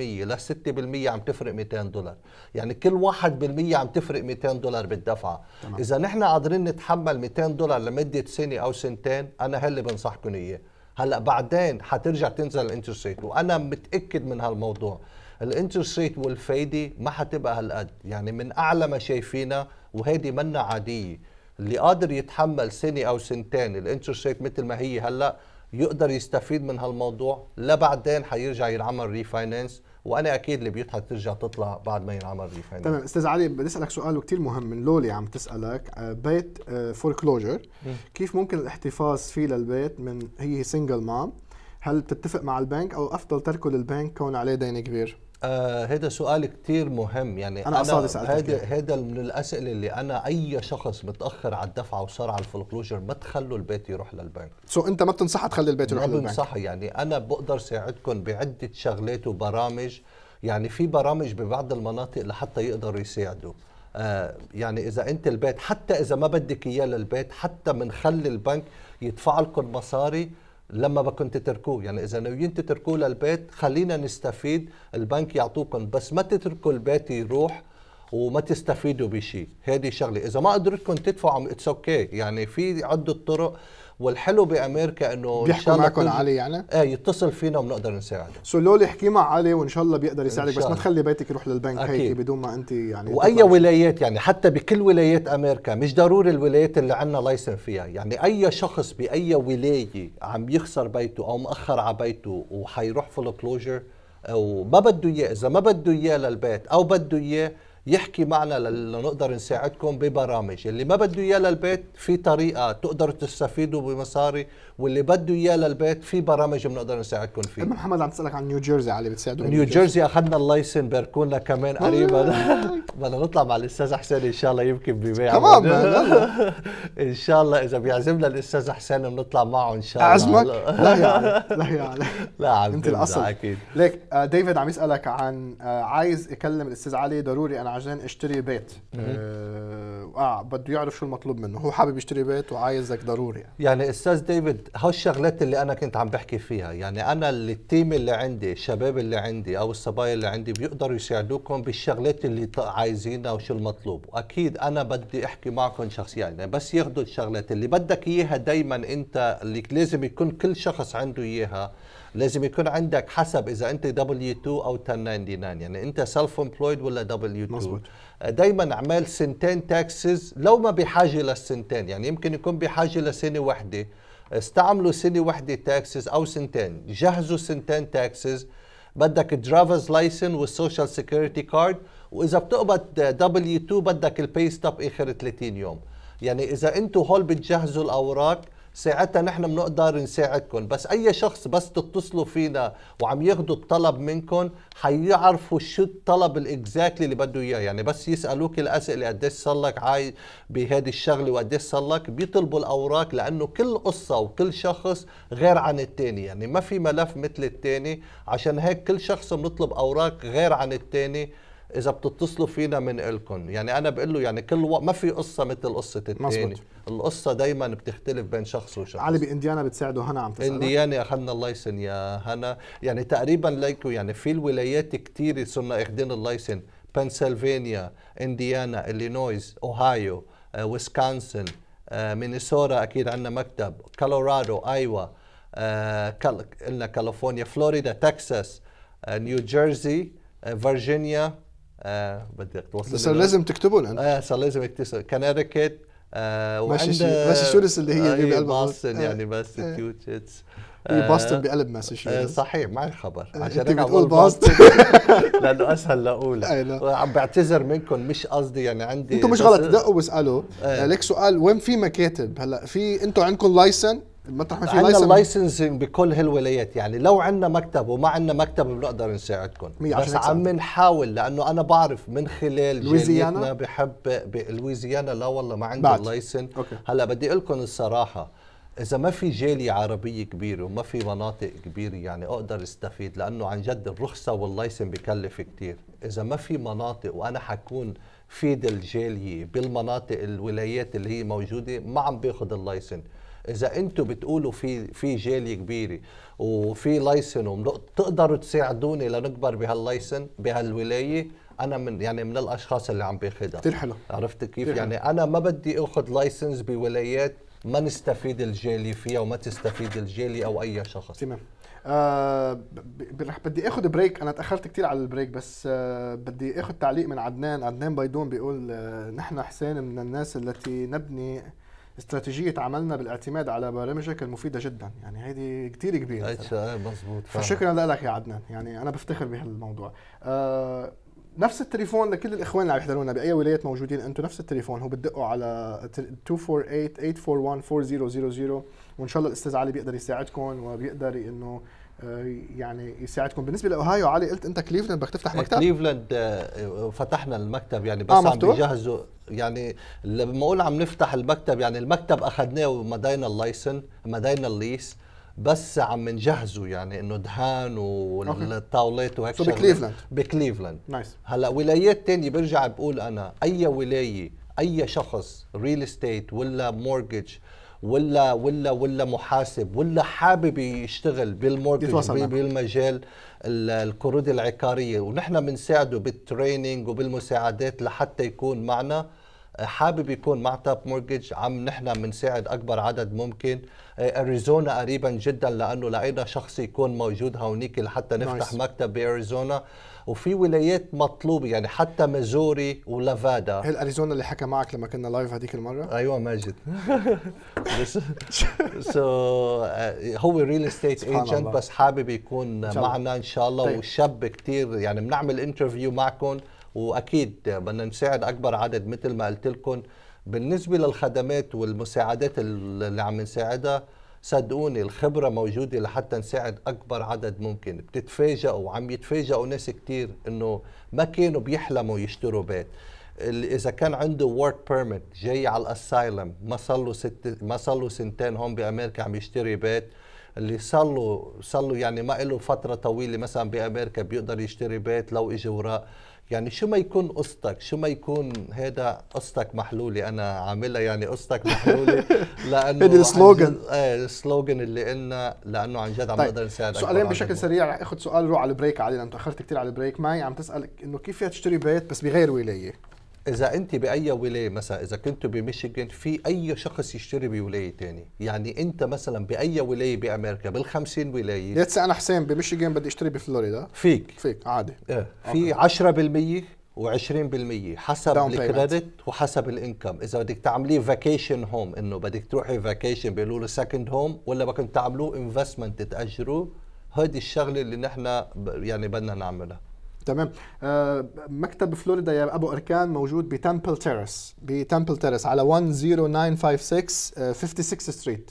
[SPEAKER 2] ل 6% عم تفرق 200 دولار يعني كل 1% عم تفرق 200 دولار بالدفعه تمام. اذا نحن قادرين نتحمل 200 دولار لمده سنه او سنتين انا هاللي بنصحكم اياه هلا بعدين حترجع تنزل الانترست ريت وانا متاكد من هالموضوع الانترست ريت والفايده ما حتبقى هالقد يعني من اعلى ما شايفينها وهيدي منا عاديه اللي قادر يتحمل سنه او سنتين الانترست ريت مثل ما هي هلا يقدر يستفيد من هالموضوع لبعدين حيرجع ينعمل ريفاينانس وانا اكيد البيوت حترجع تطلع بعد ما ينعمل ريفاينانس تمام استاذ
[SPEAKER 1] علي بدي اسالك سؤال وكثير مهم من لولي عم تسالك آه، بيت فوركلوجر آه، كيف ممكن الاحتفاظ فيه للبيت من هي سنجل مام هل بتتفق مع البنك او افضل تركه للبنك كون عليه دين كبير
[SPEAKER 2] آه سؤال كثير مهم يعني انا قصدي هذا هذا من الاسئله اللي انا اي شخص متاخر على الدفعه وصار على الفولكلوجر ما تخلوا البيت يروح للبنك
[SPEAKER 1] سو انت ما بتنصحها تخلي البيت يروح للبنك ما بنصحها
[SPEAKER 2] يعني انا بقدر ساعدكم بعده شغلات وبرامج يعني في برامج ببعض المناطق لحتى يقدروا يساعدوا آه يعني اذا انت البيت حتى اذا ما بدك اياه للبيت حتى بنخلي البنك يدفع لكم مصاري لما بدكم تتركوه يعني اذا ناويين تتركوه للبيت خلينا نستفيد البنك يعطوكم بس ما تتركوا البيت يروح وما تستفيدوا بشيء هذه شغله اذا ما قدرتكم تدفعوا اتس اوكي يعني في عده طرق والحلو بامريكا انه بيحكوا إن معكم علي يعني؟ ايه يتصل فينا وبنقدر نساعده
[SPEAKER 1] سو لولي احكي مع علي وان شاء الله بيقدر يساعدك بس ما تخلي بيتك يروح للبنك هيك بدون ما انت يعني واي
[SPEAKER 2] ولايات يعني حتى بكل ولايات امريكا مش ضروري الولايات اللي عندنا لايسن فيها يعني اي شخص باي ولايه عم يخسر بيته او مأخر على بيته وحيروح فول كلوجر او ما بده اياه اذا ما بده اياه للبيت او بده اياه يحكي معنا لنقدر نساعدكم ببرامج اللي ما بده اياه للبيت في طريقه تقدروا تستفيدوا بمصاري واللي بده اياه للبيت في برامج بنقدر نساعدكم فيها محمد عم تسالك عن نيو جيرسي علي بتساعدوا نيو جيرسي اخذنا اللايسن بيركونا كمان قريبا بدنا نطلع مع الاستاذ حسين ان شاء الله يمكن ببيع تمام ان شاء الله اذا بيعزمنا الاستاذ حسين بنطلع معه ان شاء الله اعزمك لا يا علي لا يا علي لا عم انت الاصل اكيد
[SPEAKER 1] ليك آه، ديفيد عم يسالك عن آه، عايز اكلم الاستاذ علي ضروري انا عشان اشتري بيت آه،, اه بده يعرف شو المطلوب منه هو حابب يشتري بيت وعايزك ضروري يعني,
[SPEAKER 2] يعني استاذ ديفيد هالشغلات اللي انا كنت عم بحكي فيها يعني انا التيم اللي عندي الشباب اللي عندي او الصبايا اللي عندي بيقدروا يساعدوكم بالشغلات اللي عايزينها وشو المطلوب واكيد انا بدي احكي معكم شخصيا يعني بس ياخذوا الشغلات اللي بدك اياها دائما انت اللي لازم يكون كل شخص عنده اياها لازم يكون عندك حسب اذا انت دبليو 2 او 1099 يعني انت سيلف امبلويد ولا دبليو 2 دائما اعمال سنتين تاكسز لو ما بحاجه للسنتين يعني يمكن يكون بحاجه لسنه واحده استعملوا سنه واحده تاكسز او سنتين جهزوا سنتين تاكسز بدك درايفرز لايسن والسوشيال سيكيورتي كارد واذا بتقبض دبليو 2 بدك البي ستوب اخر 30 يوم يعني اذا انتم هول بتجهزوا الاوراق ساعتها نحن بنقدر نساعدكم بس اي شخص بس تتصلوا فينا وعم ياخذوا الطلب منكم حيعرفوا شو الطلب الاكزاكتلي اللي بده اياه يعني بس يسالوك الاسئله قديش صار لك عاي بهذه الشغله وقديش صار لك بيطلبوا الاوراق لانه كل قصه وكل شخص غير عن الثاني يعني ما في ملف مثل الثاني عشان هيك كل شخص بنطلب اوراق غير عن الثاني اذا بتتصلوا فينا من لكم يعني انا بقول له يعني كل وقت ما في قصه مثل قصه الثاني القصه دايما بتختلف بين شخص وشخص علي
[SPEAKER 1] بانديانا بتساعده هنا عم تسال انديانا
[SPEAKER 2] اخذنا اللايسن يا هنا يعني تقريبا ليكو يعني في الولايات كثيره صرنا اخذين اللايسن بنسلفانيا انديانا الينويز اوهايو آه، ويسكونسن آه، اكيد عندنا مكتب كولورادو ايوا آه، قلنا كاليفورنيا فلوريدا تكساس نيو جيرسي فيرجينيا آه، بدك توصل صار لازم تكتبون انت ايه صار لازم اكتسب كاناريكت آه وعنده ماساتشوستس اللي هي آه بقلب بوسطن يعني ماساتشوستس بوسطن آه، بقلب ماساتشوستس صحيح معي خبر آه، عشان هيك بقول بوسطن لانه اسهل لاقول عم بعتذر منكم مش قصدي يعني عندي انتم مش غلط دقوا واسالوا إيه. لك سؤال وين في مكاتب هلا في انتم عندكم لايسن
[SPEAKER 1] المطرح ما فيه عندنا
[SPEAKER 2] لايسنسنج بكل هالولايات يعني لو عندنا مكتب وما عندنا مكتب بنقدر نساعدكم بس عم نحاول لانه انا بعرف من خلال لويزيانا بحب لويزيانا لا والله ما عندنا لايسن هلا بدي اقول لكم الصراحه اذا ما في جاليه عربيه كبيره وما في مناطق كبيره يعني اقدر استفيد لانه عن جد الرخصه واللايسن بكلف كثير اذا ما في مناطق وانا حكون فيد الجاليه بالمناطق الولايات اللي هي موجوده ما عم باخذ اللايسن اذا انتم بتقولوا في في جاليه كبيره وفي لايسن تقدروا تساعدوني لنكبر بهاللايسن بهالولايه انا من يعني من الاشخاص اللي عم باخذها كثير حلو عرفت كيف تلحلة. يعني انا ما بدي اخذ لايسنس بولايات ما نستفيد الجالي فيها وما تستفيد الجالي او اي شخص تمام
[SPEAKER 1] آه رح بدي اخذ بريك انا تاخرت كثير على البريك بس آه بدي اخذ تعليق من عدنان عدنان بيدون بيقول آه نحن حسين من الناس التي نبني استراتيجيه عملنا بالاعتماد على برامجك المفيده جدا
[SPEAKER 2] يعني هيدي كثير كبيره مزبوط فشكرا
[SPEAKER 1] لك يا عدنان يعني انا بفتخر بهالموضوع آه نفس التليفون لكل الاخوان اللي عم يحضرونا باي ولايات موجودين انتم نفس التليفون هو بتدقوا على 248 841 4000 وان شاء الله الاستاذ علي بيقدر يساعدكم وبيقدر انه آه، يعني يساعدكم بالنسبه لاوهايو علي قلت انت كليفلاند بدك تفتح إيه، مكتب
[SPEAKER 2] كليفلاند آه، آه، فتحنا المكتب يعني بس آه عم بيجهزوا يعني لما اقول عم نفتح المكتب يعني المكتب اخذناه ومدينا اللايسن مدينا الليس بس عم نجهزه يعني انه دهان والطاولات وهيك so بكليفلاند بكليفلاند نايس nice. هلا ولايات تانية برجع بقول انا اي ولايه اي شخص ريل استيت ولا مورجج ولا ولا ولا محاسب ولا حابب يشتغل بالمورجج بالمجال القروض العقاريه ونحن بنساعده بالتريننج وبالمساعدات لحتى يكون معنا آه، حابب يكون مع تاب مورجج عم نحن بنساعد اكبر عدد ممكن آه، اريزونا قريبا جدا لانه لقينا شخص يكون موجود هونيك لحتى نفتح nice. مكتب باريزونا وفي ولايات مطلوبه يعني حتى ميزوري ولافادا هل اريزونا
[SPEAKER 1] اللي حكى معك لما كنا لايف هذيك المره
[SPEAKER 2] ايوه ماجد سو آه، هو ريل استيت ايجنت بس حابب يكون إن معنا ان شاء الله طيب. وشاب كثير يعني بنعمل انترفيو معكم واكيد بدنا نساعد اكبر عدد مثل ما قلت لكم بالنسبه للخدمات والمساعدات اللي عم نساعدها صدقوني الخبره موجوده لحتى نساعد اكبر عدد ممكن بتتفاجئوا وعم يتفاجئوا ناس كثير انه ما كانوا بيحلموا يشتروا بيت اذا كان عنده وورك بيرميت جاي على الاسايلم ما صار له ست ما صار له سنتين هون بامريكا عم يشتري بيت اللي صار له صار له يعني ما له فتره طويله مثلا بامريكا بيقدر يشتري بيت لو اجى وراء يعني شو ما يكون قصتك شو ما يكون هذا قصتك محلولي انا عاملها يعني قصتك محلولي لانه هيدي السلوجن ايه السلوجن اللي قلنا لانه عن جد عم طيب، نقدر نساعدك سؤالين بشكل سريع
[SPEAKER 1] رح اخذ سؤال روح على البريك علي لانه تاخرت كثير على البريك معي عم تسالك انه كيف تشتري بيت بس بغير ولايه
[SPEAKER 2] اذا انت باي ولايه مثلا اذا كنت بميشيغان في اي شخص يشتري بولايه تاني يعني انت مثلا باي ولايه بامريكا بال50 ولايه ليتس انا حسين بميشيغان بدي اشتري بفلوريدا فيك فيك عادي اه في 10% و20% حسب الكريدت وحسب الانكم اذا بدك تعمليه فاكيشن هوم انه بدك تروحي فاكيشن بيقولوا له سكند هوم ولا بدكم تعملوه انفستمنت تتاجروا هذه الشغله اللي نحن يعني بدنا نعملها
[SPEAKER 1] تمام آه مكتب فلوريدا يا ابو اركان موجود بتمبل تيرس بتمبل تيرس على 10956 56 ستريت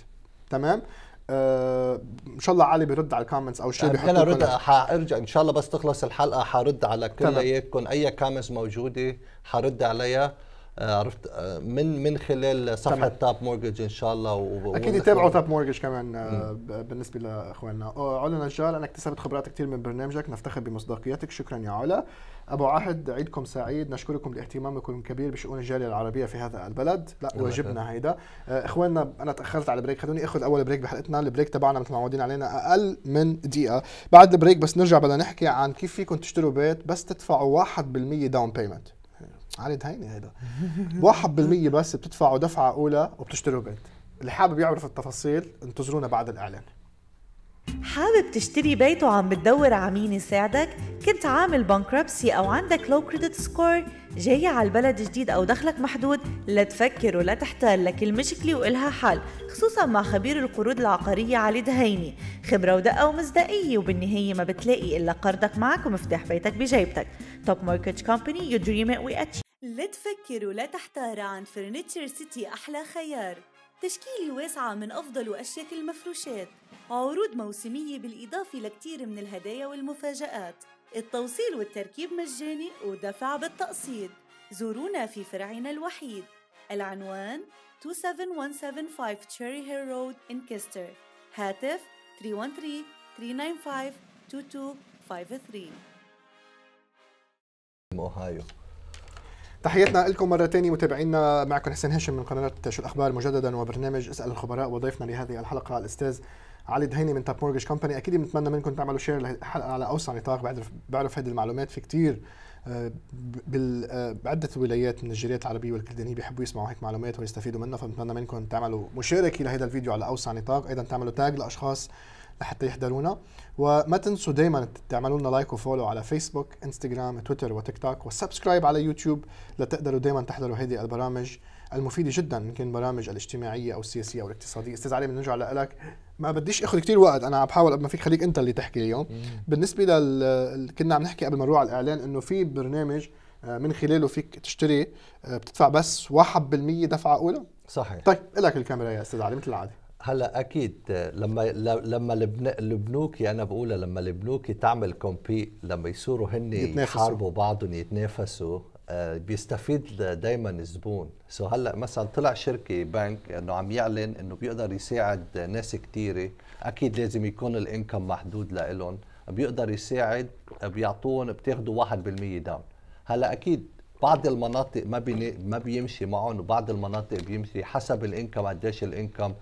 [SPEAKER 1] تمام آه، ان شاء الله علي برد على الكومنتس او شيء بحط انا رد
[SPEAKER 2] حارجع ان شاء الله بس تخلص الحلقه حرد على كلياتكم اي كومنتس موجوده حرد عليها آه، عرفت آه، من من خلال صفحه تمام. تاب مورجج ان شاء الله و... اكيد يتابعوا
[SPEAKER 1] تاب مورجج كمان آه، بالنسبه لاخواننا علا نجار انا اكتسبت خبرات كثير من برنامجك نفتخر بمصداقيتك شكرا يا علا ابو عهد عيدكم سعيد نشكركم لاهتمامكم الكبير بشؤون الجاليه العربيه في هذا البلد لا واجبنا هيدا اخواننا انا تاخرت على البريك خلوني اخذ اول بريك بحلقتنا البريك تبعنا مثل ما معودين علينا اقل من دقيقه بعد البريك بس نرجع بدنا نحكي عن كيف فيكم تشتروا بيت بس تدفعوا 1% داون بيمنت علي هيني هيدا 1% بس بتدفعوا دفعه اولى وبتشتروا بيت اللي حابب يعرف التفاصيل انتظرونا بعد الاعلان
[SPEAKER 2] حابب تشتري بيت وعم بتدور على مين يساعدك؟ كنت عامل بانكربسي أو عندك لو كريدت سكور؟ جاي على البلد جديد أو دخلك محدود؟ لا تفكر ولا تحتال لك المشكلة وإلها حل خصوصا مع خبير القروض العقارية علي دهيني خبرة ودقة ومصداقية وبالنهاية ما بتلاقي إلا قرضك معك ومفتاح بيتك بجيبتك توب ماركت كومباني يو دريم ات وي لا تفكر ولا تحتار عن فرنتشر سيتي أحلى خيار تشكيلة واسعة من أفضل وأشيك المفروشات عروض موسمية بالإضافة لكتير من الهدايا والمفاجآت التوصيل والتركيب مجاني ودفع بالتقسيط زورونا في فرعنا الوحيد العنوان 27175 Cherry Hill Road in Kister هاتف 313-395-2253 اوهايو
[SPEAKER 1] تحياتنا لكم مرة ثانية متابعينا معكم حسين هاشم من قناة شو الأخبار مجددا وبرنامج اسأل الخبراء وضيفنا لهذه الحلقة الأستاذ علي دهيني من تاب مورجج كومباني أكيد بنتمنى منكم تعملوا شير للحلقة على أوسع نطاق بعرف بعرف هذه المعلومات في كثير آه، آه، بعدة ولايات من الجاليات العربية والكلدانية بيحبوا يسمعوا هيك معلومات ويستفيدوا منها فبنتمنى منكم تعملوا مشاركة لهذا الفيديو على أوسع نطاق أيضا تعملوا تاج لأشخاص لحتى يحضرونا وما تنسوا دائما تعملوا لنا لايك وفولو على فيسبوك انستغرام تويتر وتيك توك وسبسكرايب على يوتيوب لتقدروا دائما تحضروا هذه البرامج المفيده جدا ان كان برامج الاجتماعيه او السياسيه او الاقتصاديه استاذ علي بنرجع لك ما بديش اخذ كثير وقت انا عم بحاول قد ما فيك خليك انت اللي تحكي اليوم بالنسبه لل كنا عم نحكي قبل ما نروح على الاعلان انه في برنامج آه، من خلاله فيك
[SPEAKER 2] تشتري آه، بتدفع بس 1% دفعه اولى صحيح طيب لك الكاميرا يا استاذ علي مثل العاده هلا اكيد لما لما البنوك انا بقولها لما البنوك تعمل كومبي لما يصيروا هن يحاربوا بعضهم يتنافسوا آه، بيستفيد دائما الزبون سو هلا مثلا طلع شركه بنك انه عم يعلن انه بيقدر يساعد ناس كثيره اكيد لازم يكون الانكم محدود لهم بيقدر يساعد بيعطون بتاخذوا 1% داون هلا اكيد بعض المناطق ما ما بيمشي معهم وبعض المناطق بيمشي حسب الانكم قديش الانكم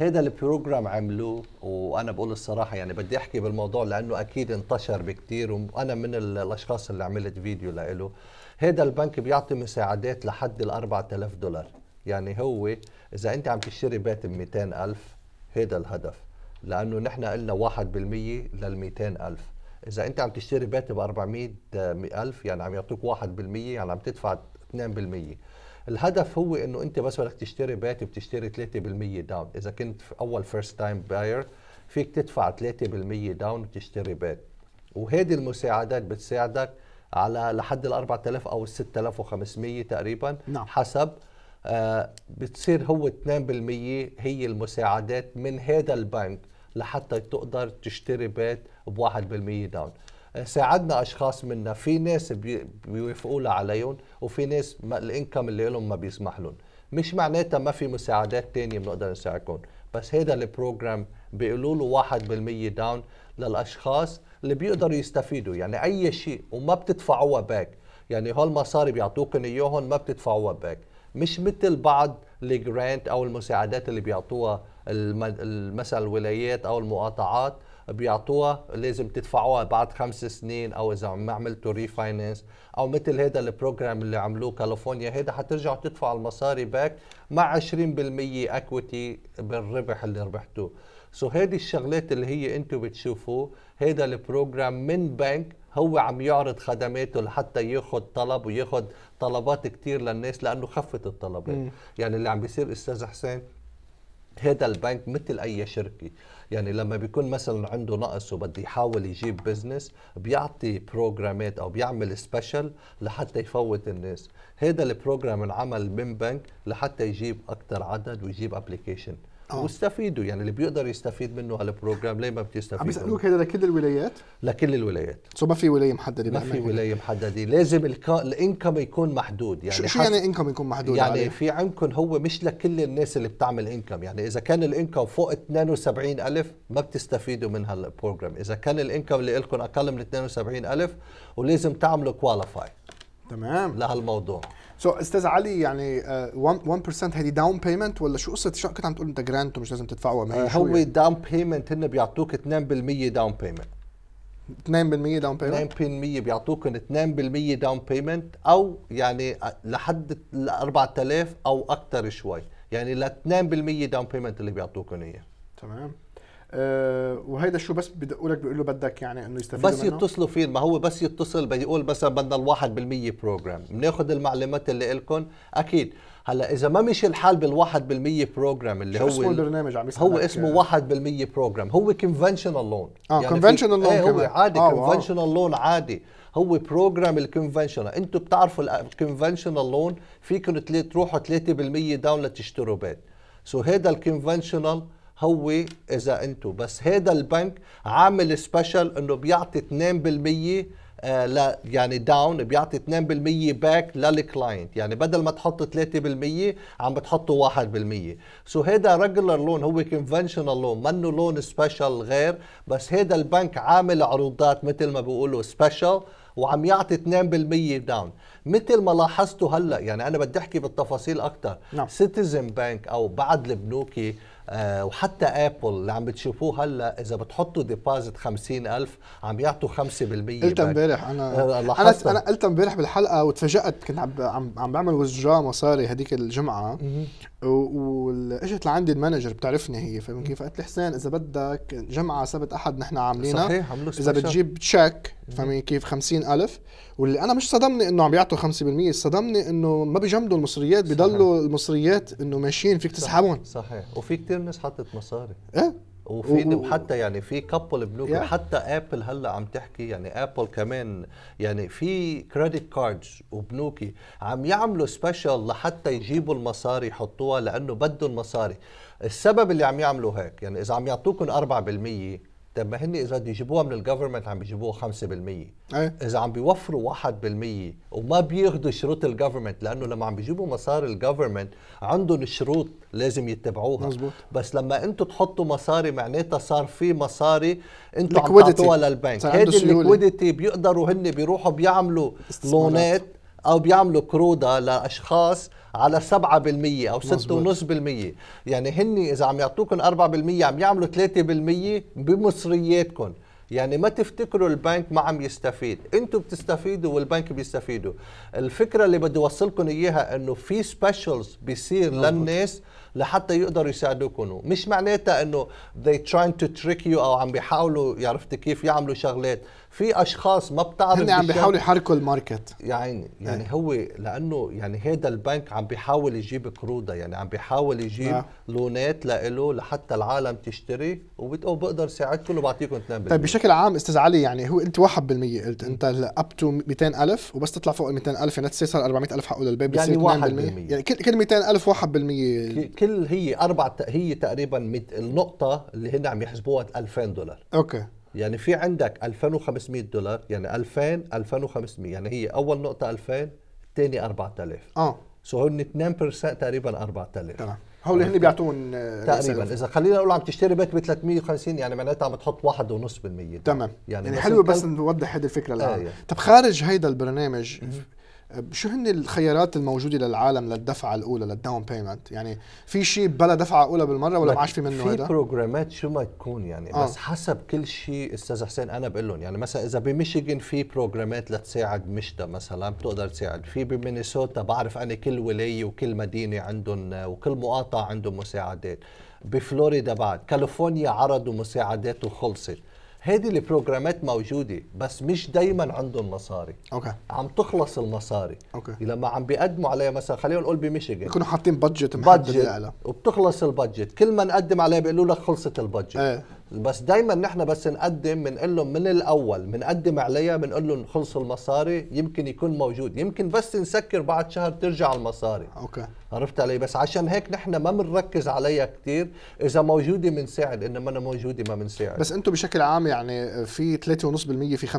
[SPEAKER 2] هذا البروجرام عملوه وانا بقول الصراحه يعني بدي احكي بالموضوع لانه اكيد انتشر بكثير وانا من الاشخاص اللي عملت فيديو له هذا البنك بيعطي مساعدات لحد ال 4000 دولار يعني هو اذا انت عم تشتري بيت ب 200000 هذا الهدف لانه نحن قلنا 1% لل 200000 اذا انت عم تشتري بيت ب 400 الف يعني عم يعطوك 1% يعني عم تدفع 2% الهدف هو انه انت بس بدك تشتري بيت بتشتري 3% داون اذا كنت في اول فيرست تايم باير فيك تدفع 3% داون وتشتري بيت وهيدي المساعدات بتساعدك على لحد ال 4000 او ال 6500 تقريبا نعم. حسب آه بتصير هو 2% هي المساعدات من هذا البنك لحتى تقدر تشتري بيت ب 1% داون ساعدنا اشخاص منا في ناس بيوافقوا لها عليهم وفي ناس الانكم اللي لهم ما بيسمح لهم مش معناتها ما في مساعدات تانية بنقدر نساعدكم بس هذا البروجرام بيقولوا له 1% داون للاشخاص اللي بيقدروا يستفيدوا يعني اي شيء وما بتدفعوها باك يعني هالمصاري بيعطوكم اياهم ما بتدفعوها باك مش مثل بعض الجرانت او المساعدات اللي بيعطوها مثلا الولايات او المقاطعات بيعطوها لازم تدفعوها بعد خمس سنين او اذا ما عملتوا ريفاينانس او مثل هذا البروجرام اللي عملوه كاليفورنيا هذا حترجعوا تدفعوا المصاري باك مع 20% اكويتي بالربح اللي ربحتوه سو so هذه الشغلات اللي هي انتم بتشوفوه هذا البروجرام من بنك هو عم يعرض خدماته لحتى ياخذ طلب وياخذ طلبات كثير للناس لانه خفت الطلبات يعني اللي عم بيصير استاذ حسين هذا البنك مثل اي شركه يعني لما بيكون مثلا عنده نقص وبده يحاول يجيب بزنس بيعطي بروجرامات او بيعمل سبيشل لحتى يفوت الناس هذا البروجرام انعمل من بنك لحتى يجيب اكثر عدد ويجيب ابلكيشن أوه. واستفيدوا يعني اللي بيقدر يستفيد منه هالبروجرام ليه ما بتستفيد عم يسالوك هذا لكل الولايات لكل الولايات سو ما في ولايه محدده ما في ولايه محدده لازم الانكم يكون محدود يعني شو, شو يعني انكم يكون محدود يعني عليه؟ في عندكم هو مش لكل الناس اللي بتعمل انكم يعني اذا كان الانكم فوق 72000 ما بتستفيدوا من هالبروجرام اذا كان الانكم اللي لكم اقل من 72000 ولازم تعملوا كواليفاي تمام لهالموضوع سو so, استاذ علي يعني uh, 1% هيدي داون بيمنت ولا شو قصه كنت عم تقول انت جرانت ومش لازم تدفعوا ما هي آه، هو داون بيمنت هن بيعطوك 2% داون بيمنت 2% داون بيمنت 2% بيعطوكم 2% داون بيمنت او يعني آه، لحد ال 4000 او اكثر شوي يعني ل 2% داون بيمنت اللي بيعطوكم اياه
[SPEAKER 1] تمام أه وهيدا شو بس اقول لك بيقول له بدك يعني انه يستفيدوا بس منه.
[SPEAKER 2] يتصلوا فيه ما هو بس يتصل بيقول يقول مثلا بدنا الواحد بالمية بروجرام بناخذ المعلومات اللي لكم اكيد هلا اذا ما مشي الحال بالواحد بالمية بروجرام اللي هو اسمه البرنامج عم هو اسمه واحد بالمية بروجرام هو كونفنشنال لون اه كونفنشنال يعني إيه، لون هو عادي كونفنشنال آه، لون آه. عادي هو بروجرام الكونفنشنال انتم بتعرفوا الكونفنشنال لون فيكم تروحوا 3% داون لتشتروا بيت سو هذا الكونفنشنال هو اذا انتم بس هذا البنك عامل سبيشال انه بيعطي 2% آه، لا يعني داون بيعطي 2% باك للكلاينت يعني بدل ما تحط 3% عم بتحطوا 1% سو so هيدا لون هو كونفنشنال لون منه لون سبيشال غير بس هيدا البنك عامل عروضات مثل ما بيقولوا سبيشال وعم يعطي 2% داون مثل ما لاحظتوا هلا يعني انا بدي احكي بالتفاصيل اكثر نعم. سيتيزن بانك او بعد البنوكي آه، وحتى ابل اللي عم بتشوفوه هلا اذا بتحطوا ديبوزيت 50000 عم بيعطوا 5% قلت امبارح انا آه، انا انا
[SPEAKER 1] قلت امبارح بالحلقه وتفاجات كنت عم عم, بعمل وزجاء مصاري هذيك الجمعه واجت لعندي المانجر بتعرفني هي فمن كيف؟ قالت لي حسين اذا بدك جمعه سبت احد نحن عاملينها صحيح اذا بتجيب تشيك فاهمين كيف 50000 واللي انا مش صدمني انه عم يعطوا 5% صدمني انه ما بيجمدوا المصريات بيضلوا المصريات انه ماشيين فيك تسحبهم
[SPEAKER 2] صحيح وفي كثير ناس حطت مصاري ايه وفي وحتى يعني في كابل بنوك yeah. حتى ابل هلا عم تحكي يعني ابل كمان يعني في كريدت كاردز وبنوكي عم يعملوا سبيشال لحتى يجيبوا المصاري يحطوها لانه بدهم مصاري السبب اللي عم يعملوا هيك يعني اذا عم يعطوكم 4% طب ما هن اذا يجيبوها من الجفرمنت عم بيجيبوها 5% أيه؟ اذا عم بيوفروا 1% وما بياخذوا شروط الجفرمنت لانه لما عم بيجيبوا مصاري الجفرمنت عندهم شروط لازم يتبعوها مزبوط. بس لما انتم تحطوا مصاري معناتها صار في مصاري انتم عم تعطوها للبنك هيدي الليكويديتي بيقدروا هن بيروحوا بيعملوا لونات او بيعملوا كرودا لاشخاص على 7% او 6.5% يعني هن اذا عم يعطوكم 4% عم يعملوا 3% بمصرياتكم يعني ما تفتكروا البنك ما عم يستفيد انتم بتستفيدوا والبنك بيستفيدوا الفكره اللي بدي اوصلكم اياها انه في سبيشلز بيصير للناس لحتى يقدروا يساعدوكم مش معناتها انه they trying to trick you او عم بيحاولوا يعرفت كيف يعملوا شغلات في اشخاص ما بتعرف هن عم بيحاولوا يحركوا الماركت يعني يعني إيه. هي. هو لانه يعني هذا البنك عم بيحاول يجيب كرودة يعني عم بيحاول يجيب آه. لونات لإله لحتى العالم تشتري وبتقوم بقدر ساعدكم وبعطيكم 2% طيب بشكل
[SPEAKER 1] عام استاذ علي يعني هو انت 1% قلت انت اب تو 200000 وبس تطلع فوق ال 200000 يعني صار 400000 حقه بس يعني 1% يعني
[SPEAKER 2] كل كل 200000 1% كل هي اربع هي تقريبا النقطه اللي هن عم يحسبوها 2000 دولار اوكي يعني في عندك 2500 دولار يعني 2000 2500 يعني هي اول نقطه 2000 الثاني 4000 اه سو هن 2% تقريبا 4000 تمام هول هن بيعطون
[SPEAKER 1] آه، تقريبا اذا
[SPEAKER 2] خلينا نقول عم تشتري بيت ب 350 يعني معناتها عم تحط 1.5% تمام يعني, يعني حلوه بس نوضح هذه الفكره الان آه طب خارج هيدا البرنامج شو هن الخيارات
[SPEAKER 1] الموجوده للعالم للدفعه الاولى للداون بيمنت يعني في شيء بلا دفعه اولى بالمره ولا ما عادش في منه في هذا في
[SPEAKER 2] بروجرامات شو ما تكون يعني آه. بس حسب كل شيء استاذ حسين انا بقول لهم يعني مثلا اذا بميشيغن في بروجرامات لتساعد مشتا مثلا بتقدر تساعد في بمينيسوتا بعرف انا كل ولايه وكل مدينه عندهم وكل مقاطعه عندهم مساعدات بفلوريدا بعد كاليفورنيا عرضوا مساعدات وخلصت هذه البروجرامات موجوده بس مش دايما عندهم مصاري اوكي عم تخلص المصاري اوكي لما عم بيقدموا عليها مثلا خلينا نقول بميشيغان بيكونوا حاطين بادجت محدد وبتخلص البادجت كل ما نقدم عليها بيقولوا لك خلصت البادجت ايه. بس دايما نحن بس نقدم بنقول لهم من الاول بنقدم عليها بنقول لهم خلصوا المصاري يمكن يكون موجود يمكن بس نسكر بعد شهر ترجع المصاري اوكي عرفت علي بس عشان هيك نحن ما بنركز عليها كثير اذا موجوده بنساعد اذا ما موجوده ما بنساعد بس
[SPEAKER 1] انتم بشكل عام يعني في 3.5% في 5%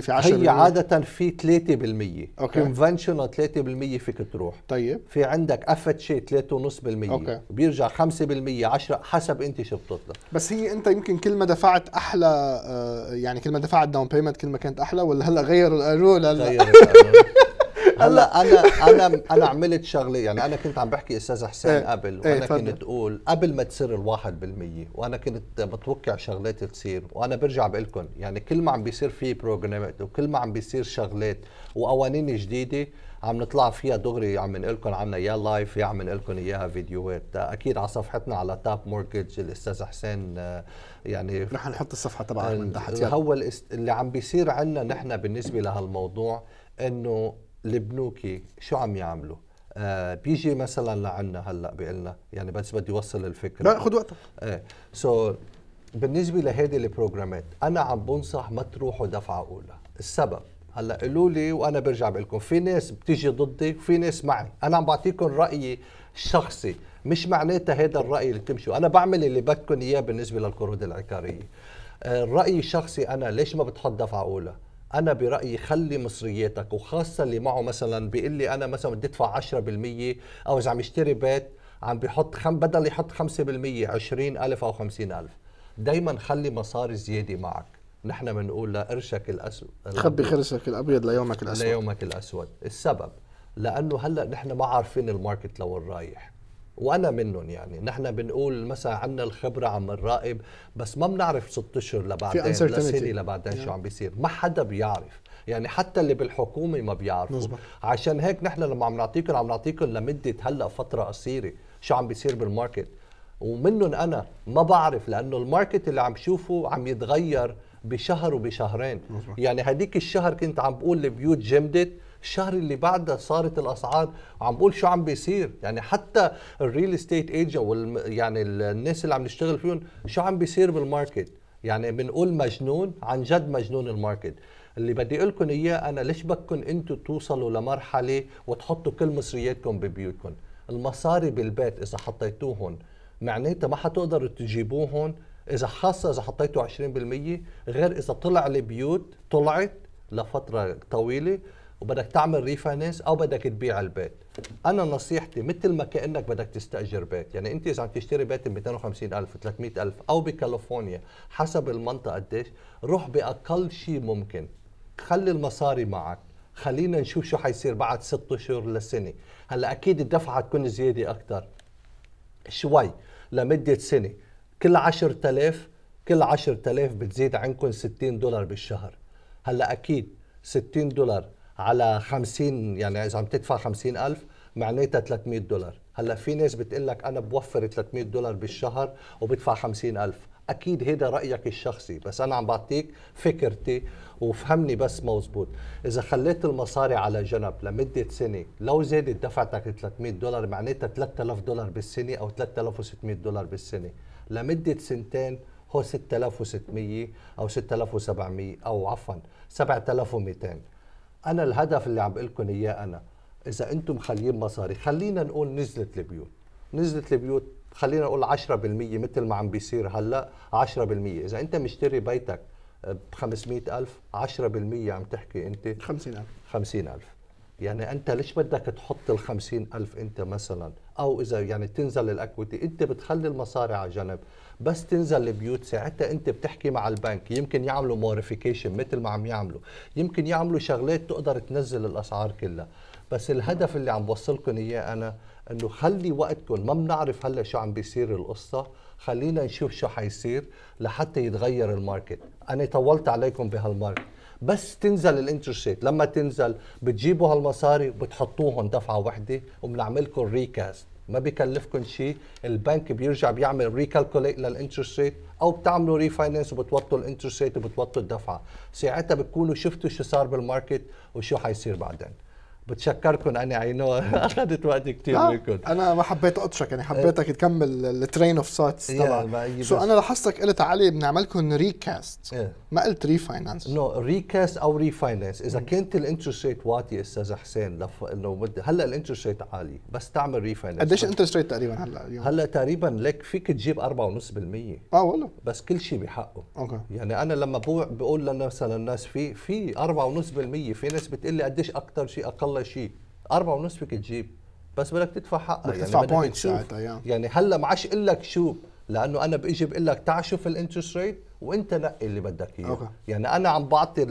[SPEAKER 1] في 10% هي عاده
[SPEAKER 2] في 3% اوكي كونفنشنال 3% فيك تروح طيب في عندك افت شيء 3.5% اوكي بيرجع 5% 10 حسب انت شو بتطلب
[SPEAKER 1] بس هي انت يمكن كل ما دفعت احلى آه، يعني كل ما دفعت داون بيمنت
[SPEAKER 2] كل ما كانت احلى ولا هلا غيروا الاجور هلا غيروا القانون هلا انا انا انا عملت شغله يعني انا كنت عم بحكي استاذ حسين إيه، قبل إيه، وانا كنت اقول قبل ما تصير الواحد بالمية وانا كنت متوقع شغلات تصير وانا برجع بقول لكم يعني كل ما عم بيصير في بروجرامات وكل ما عم بيصير شغلات وقوانين جديده عم نطلع فيها دغري عم نقول لكم عنها يا لايف يا عم نقول لكم اياها فيديوهات اكيد على صفحتنا على تاب مورجج الاستاذ حسين يعني رح نحط الصفحه تبعها من تحت هو اللي عم بيصير عندنا نحن بالنسبه لهالموضوع انه البنوكي شو عم يعملوا؟ آه بيجي مثلا لعنا هلا لنا يعني بس بدي اوصل الفكره لا خذ وقتك ايه سو بالنسبه لهيدي البروجرامات انا عم بنصح ما تروحوا دفعه اولى السبب هلا قولوا لي وانا برجع بقول لكم في ناس بتيجي ضدي وفي ناس معي انا عم بعطيكم رايي الشخصي مش معناتها هذا الراي اللي تمشوا انا بعمل اللي بدكم اياه بالنسبه للقروض العقاريه الراي آه، الشخصي انا ليش ما بتحط دفعه اولى انا برايي خلي مصرياتك وخاصه اللي معه مثلا بيقول لي انا مثلا بدي ادفع 10% او اذا عم يشتري بيت عم بيحط خم بدل يحط 5% 20000 او 50000 دائما خلي مصاري زياده معك نحن بنقول لقرشك الاسود خبي خرشك
[SPEAKER 1] الابيض ليومك الاسود
[SPEAKER 2] ليومك الاسود السبب لانه هلا نحن ما عارفين الماركت لوين رايح وانا منهم يعني نحن بنقول مثلا عندنا الخبره عم نراقب بس ما بنعرف ست اشهر لبعدين لسنه لبعدين شو عم بيصير ما حدا بيعرف يعني حتى اللي بالحكومه ما بيعرفوا مزبط. عشان هيك نحن لما عم نعطيكم عم نعطيكم لمده هلا فتره قصيره شو عم بيصير بالماركت ومنهم انا ما بعرف لانه الماركت اللي عم شوفه عم يتغير بشهر وبشهرين مزبط. يعني هديك الشهر كنت عم بقول البيوت جمدت الشهر اللي بعده صارت الاسعار عم بقول شو عم بيصير يعني حتى الريل استيت ايج او يعني الناس اللي عم نشتغل فيهم شو عم بيصير بالماركت يعني بنقول مجنون عن جد مجنون الماركت اللي بدي اقول لكم اياه انا ليش بدكم انتم توصلوا لمرحله وتحطوا كل مصرياتكم ببيوتكم المصاري بالبيت اذا حطيتوهم معناتها ما حتقدروا تجيبوهم اذا خاصه اذا حطيتوا 20% غير اذا طلع البيوت طلعت لفتره طويله وبدك تعمل ريفاينانس او بدك تبيع البيت انا نصيحتي مثل ما كانك بدك تستاجر بيت يعني انت اذا عم تشتري بيت ب 250000 300000 او بكاليفورنيا حسب المنطقه قديش روح باقل شيء ممكن خلي المصاري معك خلينا نشوف شو حيصير بعد ست اشهر لسنه هلا اكيد الدفعه تكون زياده اكثر شوي لمده سنه كل 10000 كل 10000 بتزيد عندكم 60 دولار بالشهر هلا اكيد 60 دولار على 50 يعني اذا عم تدفع 50000 معناتها 300 دولار هلا في ناس بتقول لك انا بوفر 300 دولار بالشهر وبدفع 50000 اكيد هذا رايك الشخصي بس انا عم بعطيك فكرتي وفهمني بس مزبوط اذا خليت المصاري على جنب لمده سنه لو زادت دفعتك 300 دولار معناتها 3000 دولار بالسنه او 3600 دولار بالسنه لمده سنتين هو 6600 او 6700 او عفوا 7200 انا الهدف اللي عم بقول لكم اياه انا اذا انتم مخليين مصاري خلينا نقول نزلت البيوت نزلت البيوت خلينا نقول 10% مثل ما عم بيصير هلا 10% اذا انت مشتري بيتك ب 500000 10% عم تحكي انت 50000 50000 يعني انت ليش بدك تحط ال 50000 انت مثلا او اذا يعني تنزل الاكويتي انت بتخلي المصاري على جنب بس تنزل البيوت ساعتها انت بتحكي مع البنك يمكن يعملوا موريفيكيشن مثل ما عم يعملوا يمكن يعملوا شغلات تقدر تنزل الاسعار كلها بس الهدف اللي عم بوصلكم اياه انا انه خلي وقتكم ما بنعرف هلا شو عم بيصير القصه خلينا نشوف شو حيصير لحتى يتغير الماركت انا طولت عليكم بهالماركت بس تنزل الانترست لما تنزل بتجيبوا هالمصاري وبتحطوهم دفعه واحده وبنعملكم ريكاست ما بيكلفكم شيء البنك بيرجع بيعمل ريكالكوليت للانترست ريت او بتعملوا ريفاينانس وبتوطوا الانترست ريت وبتوطوا الدفعه ساعتها بتكونوا شفتوا شو صار بالماركت وشو حيصير بعدين بتشكركم اني عينوها اخذت وقت كثير منكم انا ما حبيت اقطشك يعني حبيتك
[SPEAKER 1] إيه. تكمل الترين اوف ثوتس تبعك سو انا لاحظتك قلت علي لكم ريكاست
[SPEAKER 2] إيه. ما قلت ريفاينانس نو ريكاست او ريفاينانس اذا كانت الانترست ريت واطيه استاذ حسين لف... انه بد... هلا الانترست ريت عالي بس تعمل ريفاينانس قديش الانترست ريت تقريبا هلا اليوم هلا تقريبا لك فيك تجيب 4.5% اه والله بس كل شيء بحقه اوكي يعني انا لما بقول لنا مثلا الناس في في 4.5% في ناس بتقول لي قديش اكثر شيء اقل شيء أربعة ونص فيك تجيب بس بدك تدفع حقها يعني تدفع بوينت ساعتها يعني هلا ما عادش اقول لك شو لانه انا بيجي بقول لك تعال شوف الانترست ريت وانت نقي اللي بدك اياه أوكي. يعني انا عم بعطي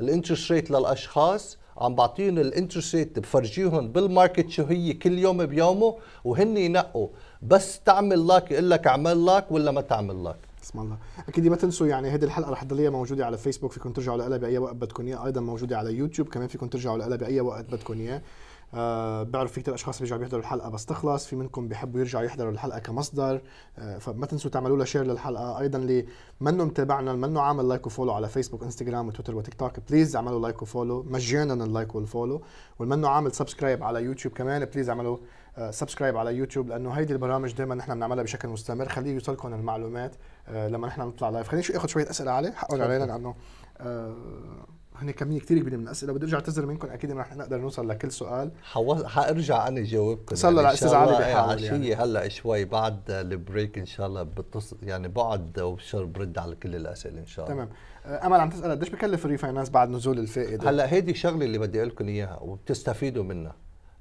[SPEAKER 2] الانترست ريت للاشخاص عم بعطيهم الانترست ريت بفرجيهم بالماركت شو هي كل يوم بيومه وهن ينقوا بس تعمل لك يقول لك اعمل لك ولا ما تعمل لك بسم الله
[SPEAKER 1] اكيد ما تنسوا يعني هذه الحلقه رح تضليها موجوده على فيسبوك فيكم ترجعوا لها باي وقت بدكم اياه ايضا موجوده على يوتيوب كمان فيكم ترجعوا لها باي وقت بدكم اياه أه بعرف في كثير اشخاص بيرجعوا بيحضروا الحلقه بس تخلص في منكم بيحبوا يرجعوا يحضروا الحلقه كمصدر أه فما تنسوا تعملوا لها شير للحلقه ايضا اللي منه متابعنا منه عامل لايك وفولو على فيسبوك انستغرام وتويتر وتيك توك بليز اعملوا لايك وفولو مجانا اللايك والفولو والمنه عامل سبسكرايب على يوتيوب كمان بليز اعملوا سبسكرايب آه، على يوتيوب لانه هيدي البرامج دائما نحن بنعملها بشكل مستمر خليه يوصلكم المعلومات آه، لما نحن نطلع لايف خليني شو اخذ شويه اسئله عليه حقهم علينا لانه آه، هن كميه كثير كبيره من الاسئله بدي ارجع اعتذر منكم اكيد رح نقدر نوصل لكل سؤال حوص... حارجع انا جاوبكم صلى يعني على استاذ علي بحاول عشيه يعني.
[SPEAKER 2] هلا شوي بعد البريك ان شاء الله بتص... يعني بقعد وبشر برد على كل الاسئله ان شاء الله تمام
[SPEAKER 1] امل عم تسال قديش بكلف
[SPEAKER 2] الريفاينانس بعد نزول الفائده هلا هيدي الشغله اللي بدي اقول لكم اياها وبتستفيدوا منها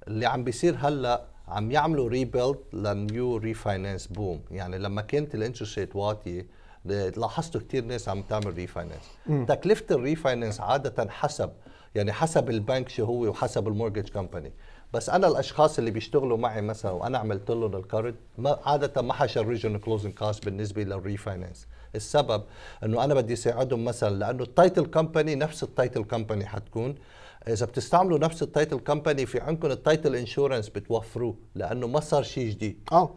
[SPEAKER 2] اللي عم بيصير هلا عم يعملوا ريبيلد لنيو ريفاينانس بوم يعني لما كانت الانترست ريت واطيه لاحظتوا كثير ناس عم تعمل ريفاينانس تكلفه الريفاينانس عاده حسب يعني حسب البنك شو هو وحسب المورجج كومباني بس انا الاشخاص اللي بيشتغلوا معي مثلا وانا عملت لهم الكارد ما عاده ما حشرجهم كلوزنج كاست بالنسبه للريفاينانس السبب انه انا بدي ساعدهم مثلا لانه التايتل كومباني نفس التايتل كومباني حتكون اذا بتستعملوا نفس التايتل كمباني في عندكم التايتل انشورنس بتوفروه لانه ما صار شيء جديد اه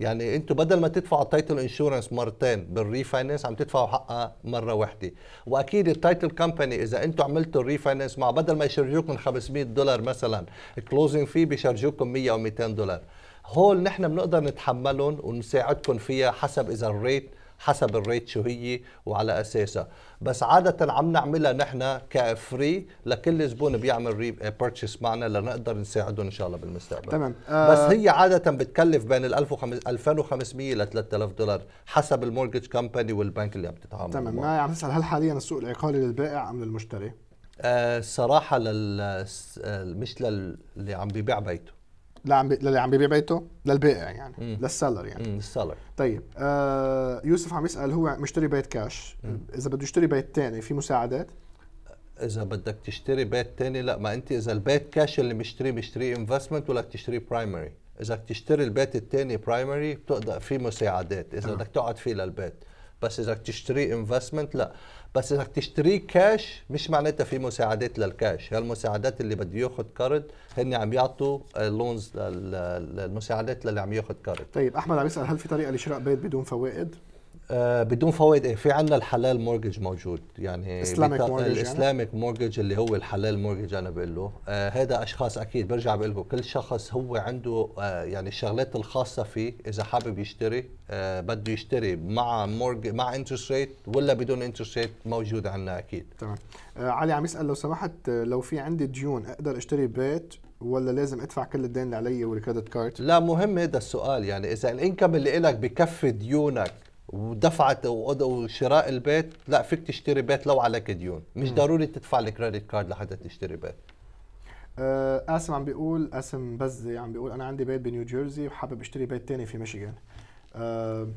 [SPEAKER 2] يعني انتم بدل ما تدفعوا التايتل انشورنس مرتين بالريفاينانس عم تدفعوا حقها مره واحده واكيد التايتل كمباني اذا انتم عملتوا الريفاينانس مع بدل ما يشرجوكم 500 دولار مثلا كلوزنج في بيشرجوكم 100 او 200 دولار هول نحن بنقدر نتحملهم ونساعدكم فيها حسب اذا الريت حسب الريت شو هي وعلى اساسها بس عاده عم نعملها نحن كفري لكل زبون بيعمل ري بيرتشيس آه، معنا لنقدر نساعده ان شاء الله بالمستقبل تمام بس آه، هي عاده بتكلف بين ال 2500 ل 3000 دولار حسب المورجج كمباني والبنك اللي عم تتعامل تمام ما
[SPEAKER 1] عم تسال هل حاليا السوق العقاري للبائع ام للمشتري؟
[SPEAKER 2] الصراحه آه، لل مش للي عم بيبيع بيته
[SPEAKER 1] للي عم بيبيع بيته للبائع يعني
[SPEAKER 2] مم. للسيلر يعني للسيلر طيب
[SPEAKER 1] آه يوسف عم يسال هو مشتري بيت كاش مم. اذا بده يشتري بيت ثاني في مساعدات
[SPEAKER 2] اذا بدك تشتري بيت ثاني لا ما انت اذا البيت كاش اللي مشتريه مشتريه انفستمنت ولا تشتريه برايمري اذا بدك تشتري البيت الثاني برايمري بتقدر في مساعدات اذا بدك تقعد فيه للبيت بس اذا بدك تشتري انفستمنت لا بس بدك تشتريه كاش مش معناتها في مساعدات للكاش هالمساعدات اللي بده ياخذ كارد هن عم يعطوا لونز للمساعدات للي عم ياخذ كارد
[SPEAKER 1] طيب احمد عم يسال هل في طريقه لشراء بيت بدون فوائد
[SPEAKER 2] آه، بدون فوائد إيه؟ في عندنا الحلال مورجج موجود يعني اسلامك مورجج الاسلامك مورجج اللي هو الحلال مورجج انا بقول له آه هذا اشخاص اكيد برجع بقول لكم كل شخص هو عنده آه يعني الشغلات الخاصه فيه اذا حابب يشتري آه بده يشتري مع مورج مع انترست ريت ولا بدون انترست ريت موجود عندنا اكيد تمام
[SPEAKER 1] آه علي عم يسال لو سمحت آه، لو في عندي ديون اقدر اشتري بيت ولا لازم ادفع كل
[SPEAKER 2] الدين اللي علي والكريدت كارد لا مهم هذا السؤال يعني اذا الانكم اللي لك بكفي ديونك ودفعت وشراء البيت لا فيك تشتري بيت لو عليك ديون مش ضروري تدفع الكريدت كارد لحتى تشتري بيت
[SPEAKER 1] آه، قاسم عم بيقول قاسم بزي عم بيقول انا عندي بيت بنيو جيرسي وحابب اشتري بيت تاني في ميشيغان آه،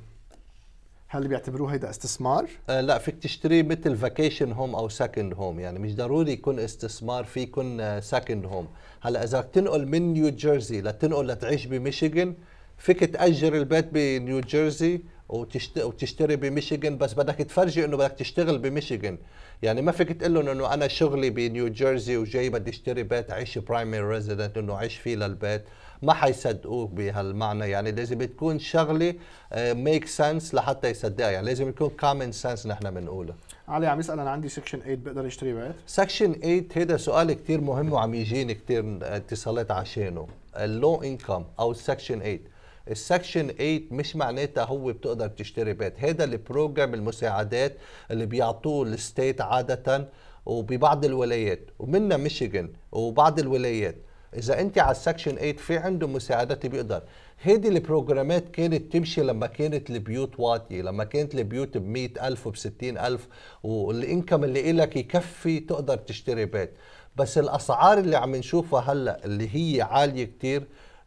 [SPEAKER 2] هل بيعتبروه هيدا استثمار؟ آه لا فيك تشتري مثل فاكيشن هوم او سكند هوم يعني مش ضروري يكون استثمار في يكون سكند آه، هوم هلا اذا تنقل من نيو جيرسي لتنقل لتعيش بميشيغان فيك تاجر البيت بنيو جيرسي وتشتري بميشيغن بس بدك تفرجي انه بدك تشتغل بميشيغن يعني ما فيك تقول لهم انه انا شغلي بنيو جيرسي وجاي بدي اشتري بيت عيش برايمري ريزيدنت انه عيش فيه للبيت ما حيصدقوك بهالمعنى يعني لازم تكون شغله ميك آه، سنس لحتى يصدقها يعني لازم يكون كومن سنس نحن بنقوله علي عم يسال انا عندي سكشن 8 بقدر اشتري بيت؟ سكشن 8 هذا سؤال كثير مهم وعم يجيني كثير آه، اتصالات عشانه اللو انكم او سكشن 8 السكشن 8 مش معناتها هو بتقدر تشتري بيت هذا البروجرام المساعدات اللي بيعطوه الستيت عاده وببعض الولايات ومنا ميشيغان وبعض الولايات اذا انت على السكشن 8 في عنده مساعدات بيقدر هيدي البروجرامات كانت تمشي لما كانت البيوت واطيه لما كانت البيوت ب 100000 وب 60000 والانكم اللي إلك يكفي تقدر تشتري بيت بس الاسعار اللي عم نشوفها هلا اللي هي عاليه كتير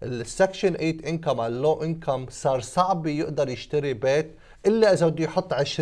[SPEAKER 2] السكشن 8 انكم على اللو انكم صار صعب يقدر يشتري بيت الا اذا بده يحط 20%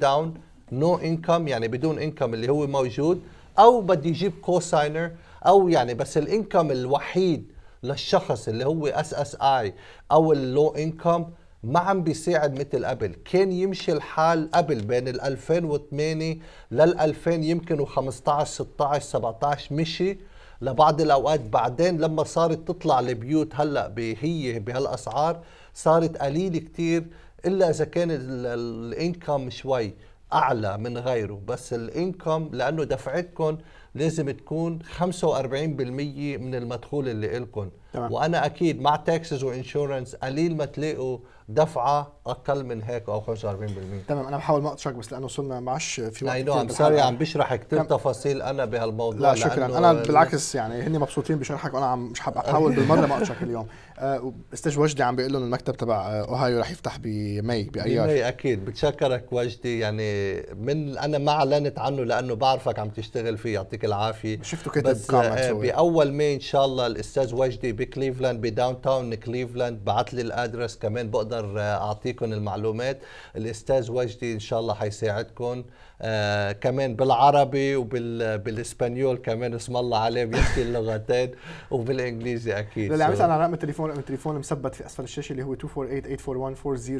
[SPEAKER 2] داون نو انكم يعني بدون انكم اللي هو موجود او بده يجيب كوساينر او يعني بس الانكم الوحيد للشخص اللي هو اس اس اي او اللو انكم ما عم بيساعد مثل قبل كان يمشي الحال قبل بين ال 2008 لل 2000 يمكن و15 16 17 مشي لبعض الاوقات بعدين لما صارت تطلع البيوت هلا هي بهالاسعار صارت قليله كثير الا اذا كان الانكم شوي اعلى من غيره بس الانكم لانه دفعتكم لازم تكون 45% من المدخول اللي لكم وانا اكيد مع تاكسز وانشورنس قليل ما تلاقوا دفعه اقل من هيك او 45% تمام انا بحاول ما اقطعك بس لانه صرنا معش في وقت نو عم سوري عم بشرح كثير تفاصيل انا بهالموضوع لا شكرا انا بالعكس يعني هن
[SPEAKER 1] مبسوطين بشرحك وانا عم مش حاب احاول بالمره ما اقطعك اليوم آه، استاذ وجدي عم بيقول لهم المكتب تبع اوهايو رح يفتح بمي بايار بمي
[SPEAKER 2] اكيد بتشكرك وجدي يعني من انا ما اعلنت عنه لانه بعرفك عم تشتغل فيه يعطيك العافيه شفته كاتب بس آه، باول مي ان شاء الله الاستاذ وجدي بكليفلاند بداون تاون كليفلاند بعث لي الادرس كمان بقدر اقدر اعطيكم المعلومات الاستاذ وجدي ان شاء الله حيساعدكم آه كمان بالعربي وبالاسبانيول كمان اسم الله عليه بيحكي اللغتين وبالانجليزي اكيد اللي عم يسال عن
[SPEAKER 1] رقم التليفون رقم التليفون مثبت في اسفل الشاشه اللي هو 248 841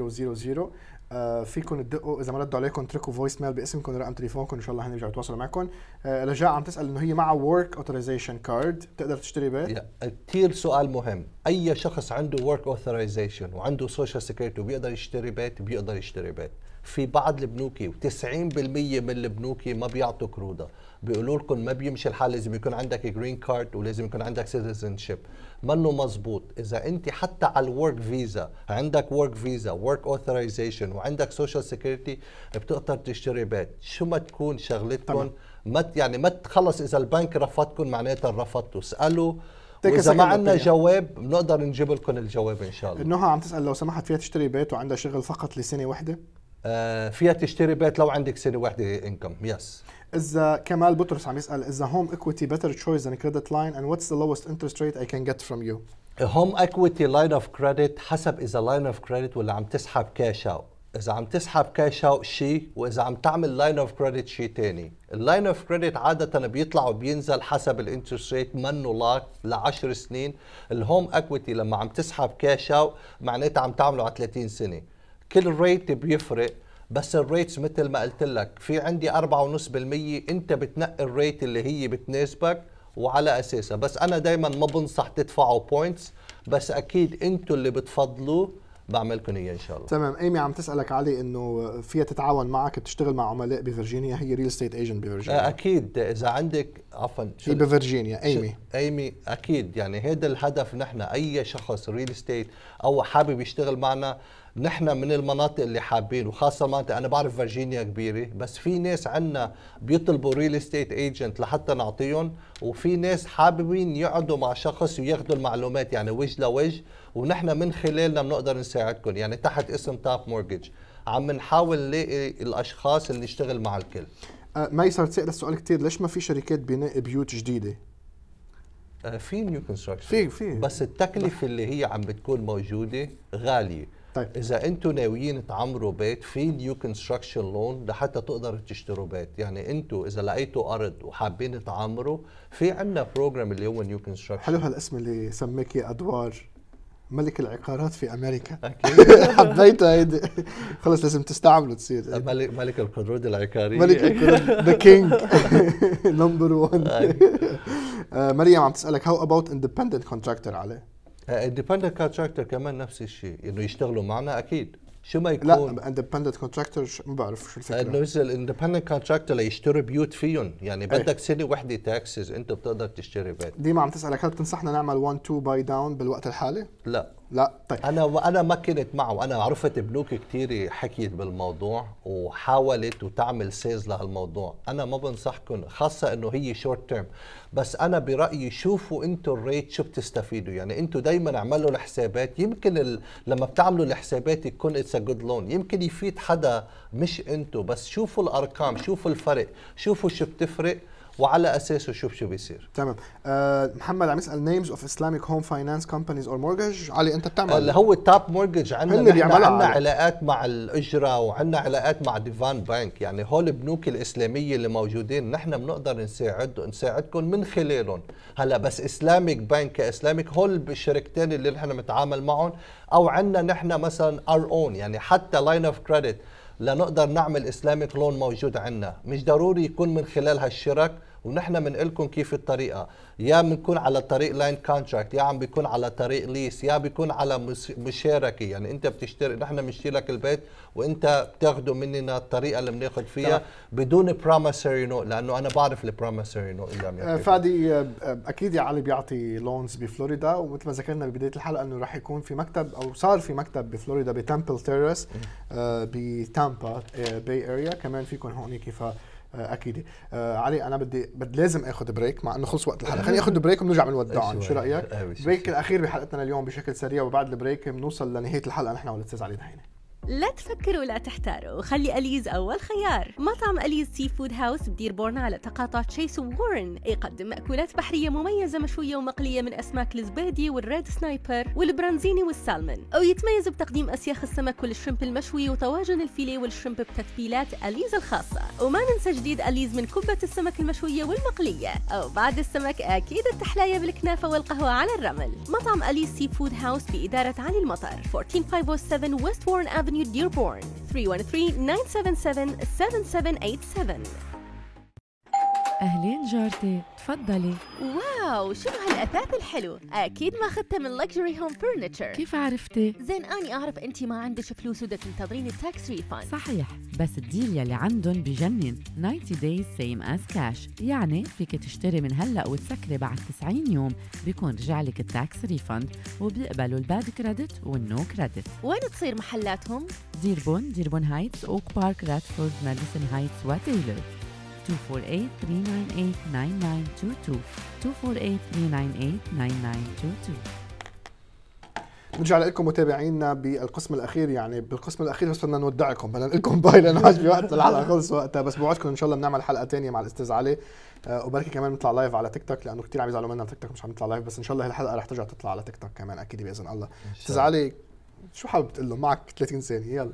[SPEAKER 1] 4000 آه، فيكم تدقوا اذا ما ردوا عليكم تركوا فويس ميل باسمكم ورقم تليفونكم ان شاء الله هنرجع نتواصل معكم
[SPEAKER 2] رجاء آه، عم تسال انه هي مع ورك اوثرايزيشن كارد بتقدر تشتري بيت آه، كثير سؤال مهم اي شخص عنده ورك اوثرايزيشن وعنده سوشيال سكيورتي وبيقدر يشتري بيت بيقدر يشتري بيت في بعض البنوكي و90% من البنوكي ما بيعطوا كرودا بيقولوا لكم ما بيمشي الحال لازم يكون عندك جرين كارد ولازم يكون عندك سيتيزن شيب منه مزبوط اذا انت حتى على الورك فيزا عندك ورك فيزا ورك اوثرايزيشن وعندك سوشيال سيكيورتي بتقدر تشتري بيت شو ما تكون شغلتكم ما يعني ما تخلص اذا البنك رفضكم معناتها رفضتوا اسالوا واذا ما عندنا جواب بنقدر نجيب لكم الجواب ان شاء الله النهى عم تسال لو سمحت فيها تشتري بيت وعندها شغل فقط لسنه واحده آه فيها تشتري بيت لو عندك سنه واحده انكم يس yes. اذا كمال
[SPEAKER 1] بطرس عم يسال اذا هوم اكويتي بيتر تشويس ذان كريدت لاين اند واتس ذا لوست انترست ريت اي كان جيت فروم يو
[SPEAKER 2] هوم اكويتي لاين اوف كريدت حسب اذا لاين اوف كريدت ولا عم تسحب كاش اوت اذا عم تسحب كاش اوت شيء واذا عم تعمل لاين اوف كريدت شيء ثاني اللاين اوف كريدت عاده بيطلع وبينزل حسب الانترست ريت منه لاك ل 10 سنين الهوم اكويتي لما عم تسحب كاش اوت معناتها عم تعمله على 30 سنه كل ريت بيفرق بس الريتس مثل ما قلت لك في عندي 4.5% انت بتنقي الريت اللي هي بتناسبك وعلى اساسها بس انا دايما ما بنصح تدفعوا بوينتس بس اكيد انتوا اللي بتفضلوه بعملكم اياه ان شاء الله
[SPEAKER 1] تمام ايمي عم تسالك علي انه فيها تتعاون معك تشتغل مع عملاء بفرجينيا هي ريل ستيت ايجنت بفرجينيا آه،
[SPEAKER 2] اكيد اذا عندك عفوا هي بفرجينيا ايمي ايمي اكيد يعني هذا الهدف نحن اي شخص ريل ستيت او حابب يشتغل معنا نحن من المناطق اللي حابين وخاصه مناطق انا بعرف فيرجينيا كبيره بس في ناس عندنا بيطلبوا ريل استيت ايجنت لحتى نعطيهم وفي ناس حابين يقعدوا مع شخص وياخذوا المعلومات يعني وجه لوجه ونحن من خلالنا بنقدر نساعدكم يعني تحت اسم تاب مورجج عم نحاول نلاقي الاشخاص اللي نشتغل مع الكل
[SPEAKER 1] أه، ميسر تسال السؤال كثير ليش ما في شركات بناء
[SPEAKER 2] بيوت جديده أه، في نيو كونستراكشن في في بس التكلفه اللي هي عم بتكون موجوده غاليه طيب اذا انتم ناويين تعمروا بيت في نيو كونستراكشن لون لحتى تقدروا تشتروا بيت يعني انتم اذا لقيتوا ارض وحابين تعمروا في عندنا بروجرام اللي هو نيو كونستراكشن حلو هالاسم اللي سماك
[SPEAKER 1] ادوار ملك العقارات في امريكا اكيد حبيتها هيدي خلص لازم تستعمله تصير ملك
[SPEAKER 2] ملك القرود العقاري ملك القرود ذا كينج
[SPEAKER 1] نمبر 1 مريم عم تسالك هاو اباوت اندبندنت كونتراكتور عليه
[SPEAKER 2] اندبندنت آه، كونتراكتور كمان نفس الشيء انه يشتغلوا معنا اكيد شو ما يكون لا اندبندنت كونتراكتور ما بعرف شو الفكره انه اذا الاندبندنت كونتراكتور ليشتري بيوت فيهم يعني إيه. بدك سنه وحده تاكسز انت بتقدر تشتري بيت
[SPEAKER 1] ديما عم تسالك هل بتنصحنا نعمل 1 2 باي داون
[SPEAKER 2] بالوقت الحالي؟ لا لا طيب انا انا ما كنت معه انا عرفت بنوك كثير حكيت بالموضوع وحاولت وتعمل سيز لهالموضوع انا ما بنصحكم خاصه انه هي شورت تيرم بس انا برايي شوفوا انتم الريت شو بتستفيدوا يعني انتم دائما اعملوا الحسابات يمكن ال... لما بتعملوا الحسابات يكون اتس ا جود لون يمكن يفيد حدا مش انتم بس شوفوا الارقام شوفوا الفرق شوفوا شو بتفرق وعلى اساسه شوف شو بيصير تمام أه محمد عم يسال نيمز اوف اسلاميك هوم فاينانس
[SPEAKER 1] كومبانيز اور مورجج علي انت بتعمل اللي هو التاب مورجج عندنا عندنا
[SPEAKER 2] علاقات مع الاجره وعندنا علاقات مع ديفان بانك يعني هول البنوك الاسلاميه اللي موجودين نحن بنقدر نساعد نساعدكم من خلالهم هلا بس اسلاميك بانك اسلاميك هول الشركتين اللي نحن بنتعامل معهم او عندنا نحن مثلا ار اون يعني حتى لاين اوف كريدت لنقدر نعمل اسلاميك لون موجود عندنا مش ضروري يكون من خلال هالشرك ونحن بنقول كيف الطريقه يا بنكون على طريق لاين كونتراكت يا عم بيكون على طريق ليس يا بيكون على مشاركه يعني انت بتشتري نحن بنشتري لك البيت وانت بتاخده مننا الطريقه اللي بناخذ فيها بدون بروميسري نوت لانه انا بعرف البروميسري نوت اللي آه،
[SPEAKER 1] فادي آه، اكيد يا علي بيعطي لونز بفلوريدا ومثل ما ذكرنا ببدايه الحلقه انه راح يكون في مكتب او صار في مكتب بفلوريدا بتمبل تيرس آه، بتامبا باي اريا كمان فيكم هون كيف آه، اكيد آه، علي انا بدي بد لازم اخذ بريك مع انه خلص وقت الحلقه خلينا ناخذ بريك وبنرجع بنودعهم شو رايك؟ بريك الاخير بحلقتنا اليوم بشكل سريع وبعد البريك بنوصل لنهايه الحلقه نحن والاستاذ علي دحينه لا تفكروا ولا تحتاروا خلي أليز أول خيار مطعم أليز سي فود هاوس بديربورن على تقاطع تشيس وورن يقدم مأكولات بحرية مميزة مشوية ومقلية من أسماك الزبادي والريد سنايبر والبرانزيني والسالمون أو يتميز بتقديم أسياخ السمك والشرمب المشوي وطواجن الفيلي والشرمب بتتبيلات أليز الخاصة وما ننسى جديد أليز من كبة السمك المشوية والمقلية أو بعد السمك أكيد التحلاية بالكنافة والقهوة على الرمل مطعم أليز سي فود هاوس بإدارة علي المطر 14507 ويست وورن أفنيو Avenue, Dearborn, 313 977 7787.
[SPEAKER 2] أهلين جارتي تفضلي
[SPEAKER 1] واو شنو هالأثاث الحلو أكيد ما أخذته من لكجري هوم فرنتشر كيف عرفتي؟ زين أني أعرف أنت ما عندك فلوس ودا تنتظرين التاكس ريفاند صحيح بس الديل يلي عندهم بجنن 90 days same as cash يعني فيك تشتري من هلأ وتسكري بعد 90 يوم بيكون رجع لك التاكس ريفاند وبيقبلوا الباد كريدت والنو كريدت وين تصير محلاتهم؟ ديربون ديربون هايتس أوك بارك راتفورد ماديسون هايتس وتيلر 248 398 9922 248 398 9922 نرجع لكم متابعينا بالقسم الاخير يعني بالقسم الاخير بس بدنا نودعكم بدنا نقول لكم باي لانه عجبي وقت الحلقه خلص وقتها بس بوعدكم ان شاء الله بنعمل حلقه ثانيه مع الاستاذ علي آه، وبركي كمان نطلع لايف على تيك توك لانه كثير عم يزعلوا منا تيك توك مش عم نطلع لايف بس ان شاء الله هالحلقه رح ترجع تطلع على تيك توك
[SPEAKER 2] كمان اكيد باذن الله استاذ علي شو حابب تقول له معك 30 ثانيه يلا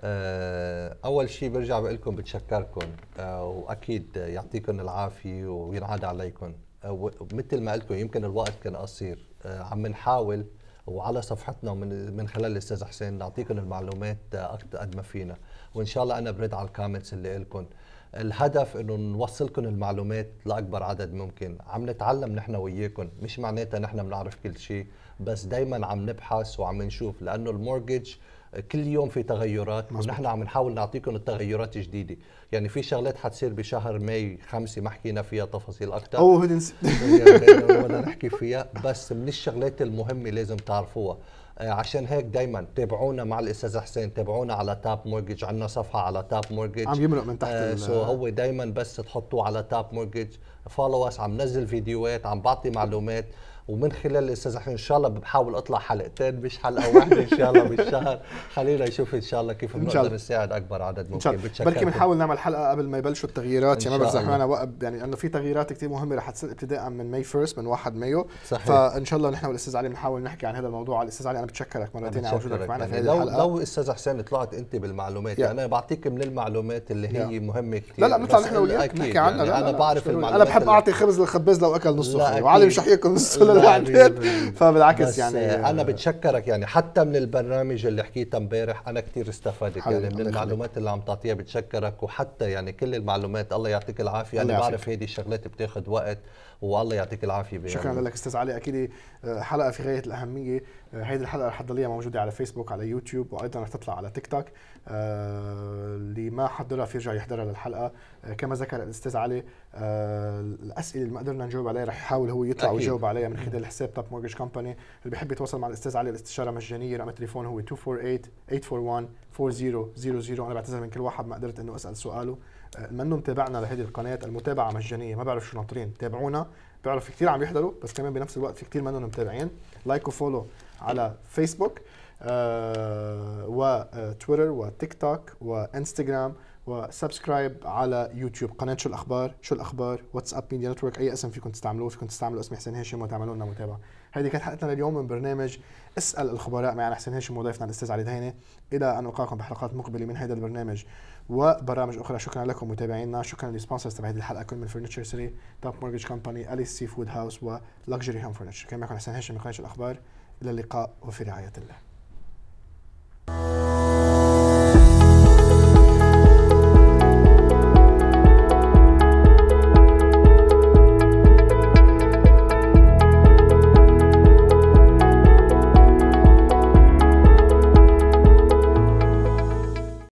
[SPEAKER 2] آه، اول شيء برجع بقول لكم بتشكركم آه، واكيد يعطيكم العافيه وينعاد عليكم آه، ومثل ما قلت يمكن الوقت كان قصير عم نحاول وعلى صفحتنا ومن من خلال الاستاذ حسين نعطيكم المعلومات قد ما فينا وان شاء الله انا برد على الكومنتس اللي لكم الهدف انه نوصلكم المعلومات لاكبر عدد ممكن عم نتعلم نحن وياكم مش معناتها نحن بنعرف كل شيء بس دائما عم نبحث وعم نشوف لانه المورجج كل يوم في تغيرات مزبوط. ونحن عم نحاول نعطيكم التغيرات الجديده يعني في شغلات حتصير بشهر ماي خمسة ما حكينا فيها تفاصيل اكثر او هدنس بدنا نحكي فيها بس من الشغلات المهمه لازم تعرفوها آه، عشان هيك دائما تابعونا مع الاستاذ حسين تابعونا على تاب مورجج عندنا صفحه على تاب مورجج عم يمرق من تحت آه سو هو دائما بس تحطوه على تاب مورجج فولو اس عم نزل فيديوهات عم بعطي معلومات ومن خلال الاستاذ احمد ان شاء الله بحاول اطلع حلقتين مش حلقه واحده ان شاء الله بالشهر خلينا نشوف ان شاء الله كيف بنقدر نساعد اكبر عدد ممكن بلكي بنحاول
[SPEAKER 1] نعمل حلقه قبل ما يبلشوا التغييرات يعني ما بس معنا وقت يعني انه في تغييرات كثير مهمه رح تصير ابتداء من ماي 1 من 1 مايو صحيح. فان شاء الله نحن والاستاذ علي بنحاول نحكي عن هذا الموضوع الاستاذ علي انا بتشكرك مره ثانيه على وجودك معنا في هذه الحلقه لو
[SPEAKER 2] استاذ حسين طلعت انت بالمعلومات يعني انا بعطيك من المعلومات اللي هي مهمه كثير لا لا بنطلع نحن وياك نحكي عنها يعني انا بعرف المعلومات انا بحب
[SPEAKER 1] اعطي خبز للخباز لو اكل نصه وعلي مش حياكل نصه بعدين يعني فبالعكس يعني انا
[SPEAKER 2] بتشكرك يعني حتى من البرنامج اللي حكيته امبارح انا كثير استفدت يعني من المعلومات اللي عم تعطيها بتشكرك وحتى يعني كل المعلومات الله يعطيك العافيه انا بعرف هيدي الشغلات بتاخذ وقت والله يعطيك العافيه بيها. شكرا لك
[SPEAKER 1] استاذ علي اكيد آه، حلقه في غايه الاهميه آه، هيدي الحلقه رح تضليها موجوده على فيسبوك على يوتيوب وايضا رح تطلع على تيك توك آه، اللي ما حضرها في يرجع يحضرها للحلقه آه، كما ذكر الاستاذ علي آه، الاسئله اللي ما قدرنا نجاوب عليها رح يحاول هو يطلع أكيد. ويجاوب عليها من خلال حساب توب مورجج كومباني اللي بيحب يتواصل مع الاستاذ علي الاستشاره مجانيه رقم التليفون هو 248-841-4000 انا بعتذر من كل واحد ما قدرت انه اسال سؤاله منو متابعنا لهذه القناه المتابعه مجانيه ما بعرف شو ناطرين تابعونا بعرف كثير عم يحضروا بس كمان بنفس الوقت في كثير منهم متابعين لايك وفولو على فيسبوك آه، وتويتر آه، وتيك توك وانستغرام وسبسكرايب على يوتيوب قناه شو الاخبار شو الاخبار واتساب ميديا نتورك اي اسم فيكم تستعملوه فيكم تستعملوا اسم حسين هاشم وتعملوا لنا متابعه هذه كانت حلقتنا اليوم من برنامج اسال الخبراء معنا حسين هاشم وضيفنا الاستاذ علي دهينه الى ان القاكم بحلقات مقبله من هذا البرنامج وبرامج اخرى شكرا لكم متابعينا شكرا للسبونسرز تبع هذه الحلقه كل من فرنتشر سري توب مورجج كومباني اليس سي فود هاوس ولكجري هوم فرنتشر كان معكم حسين هاشم من قناه الاخبار الى اللقاء وفي رعايه الله Música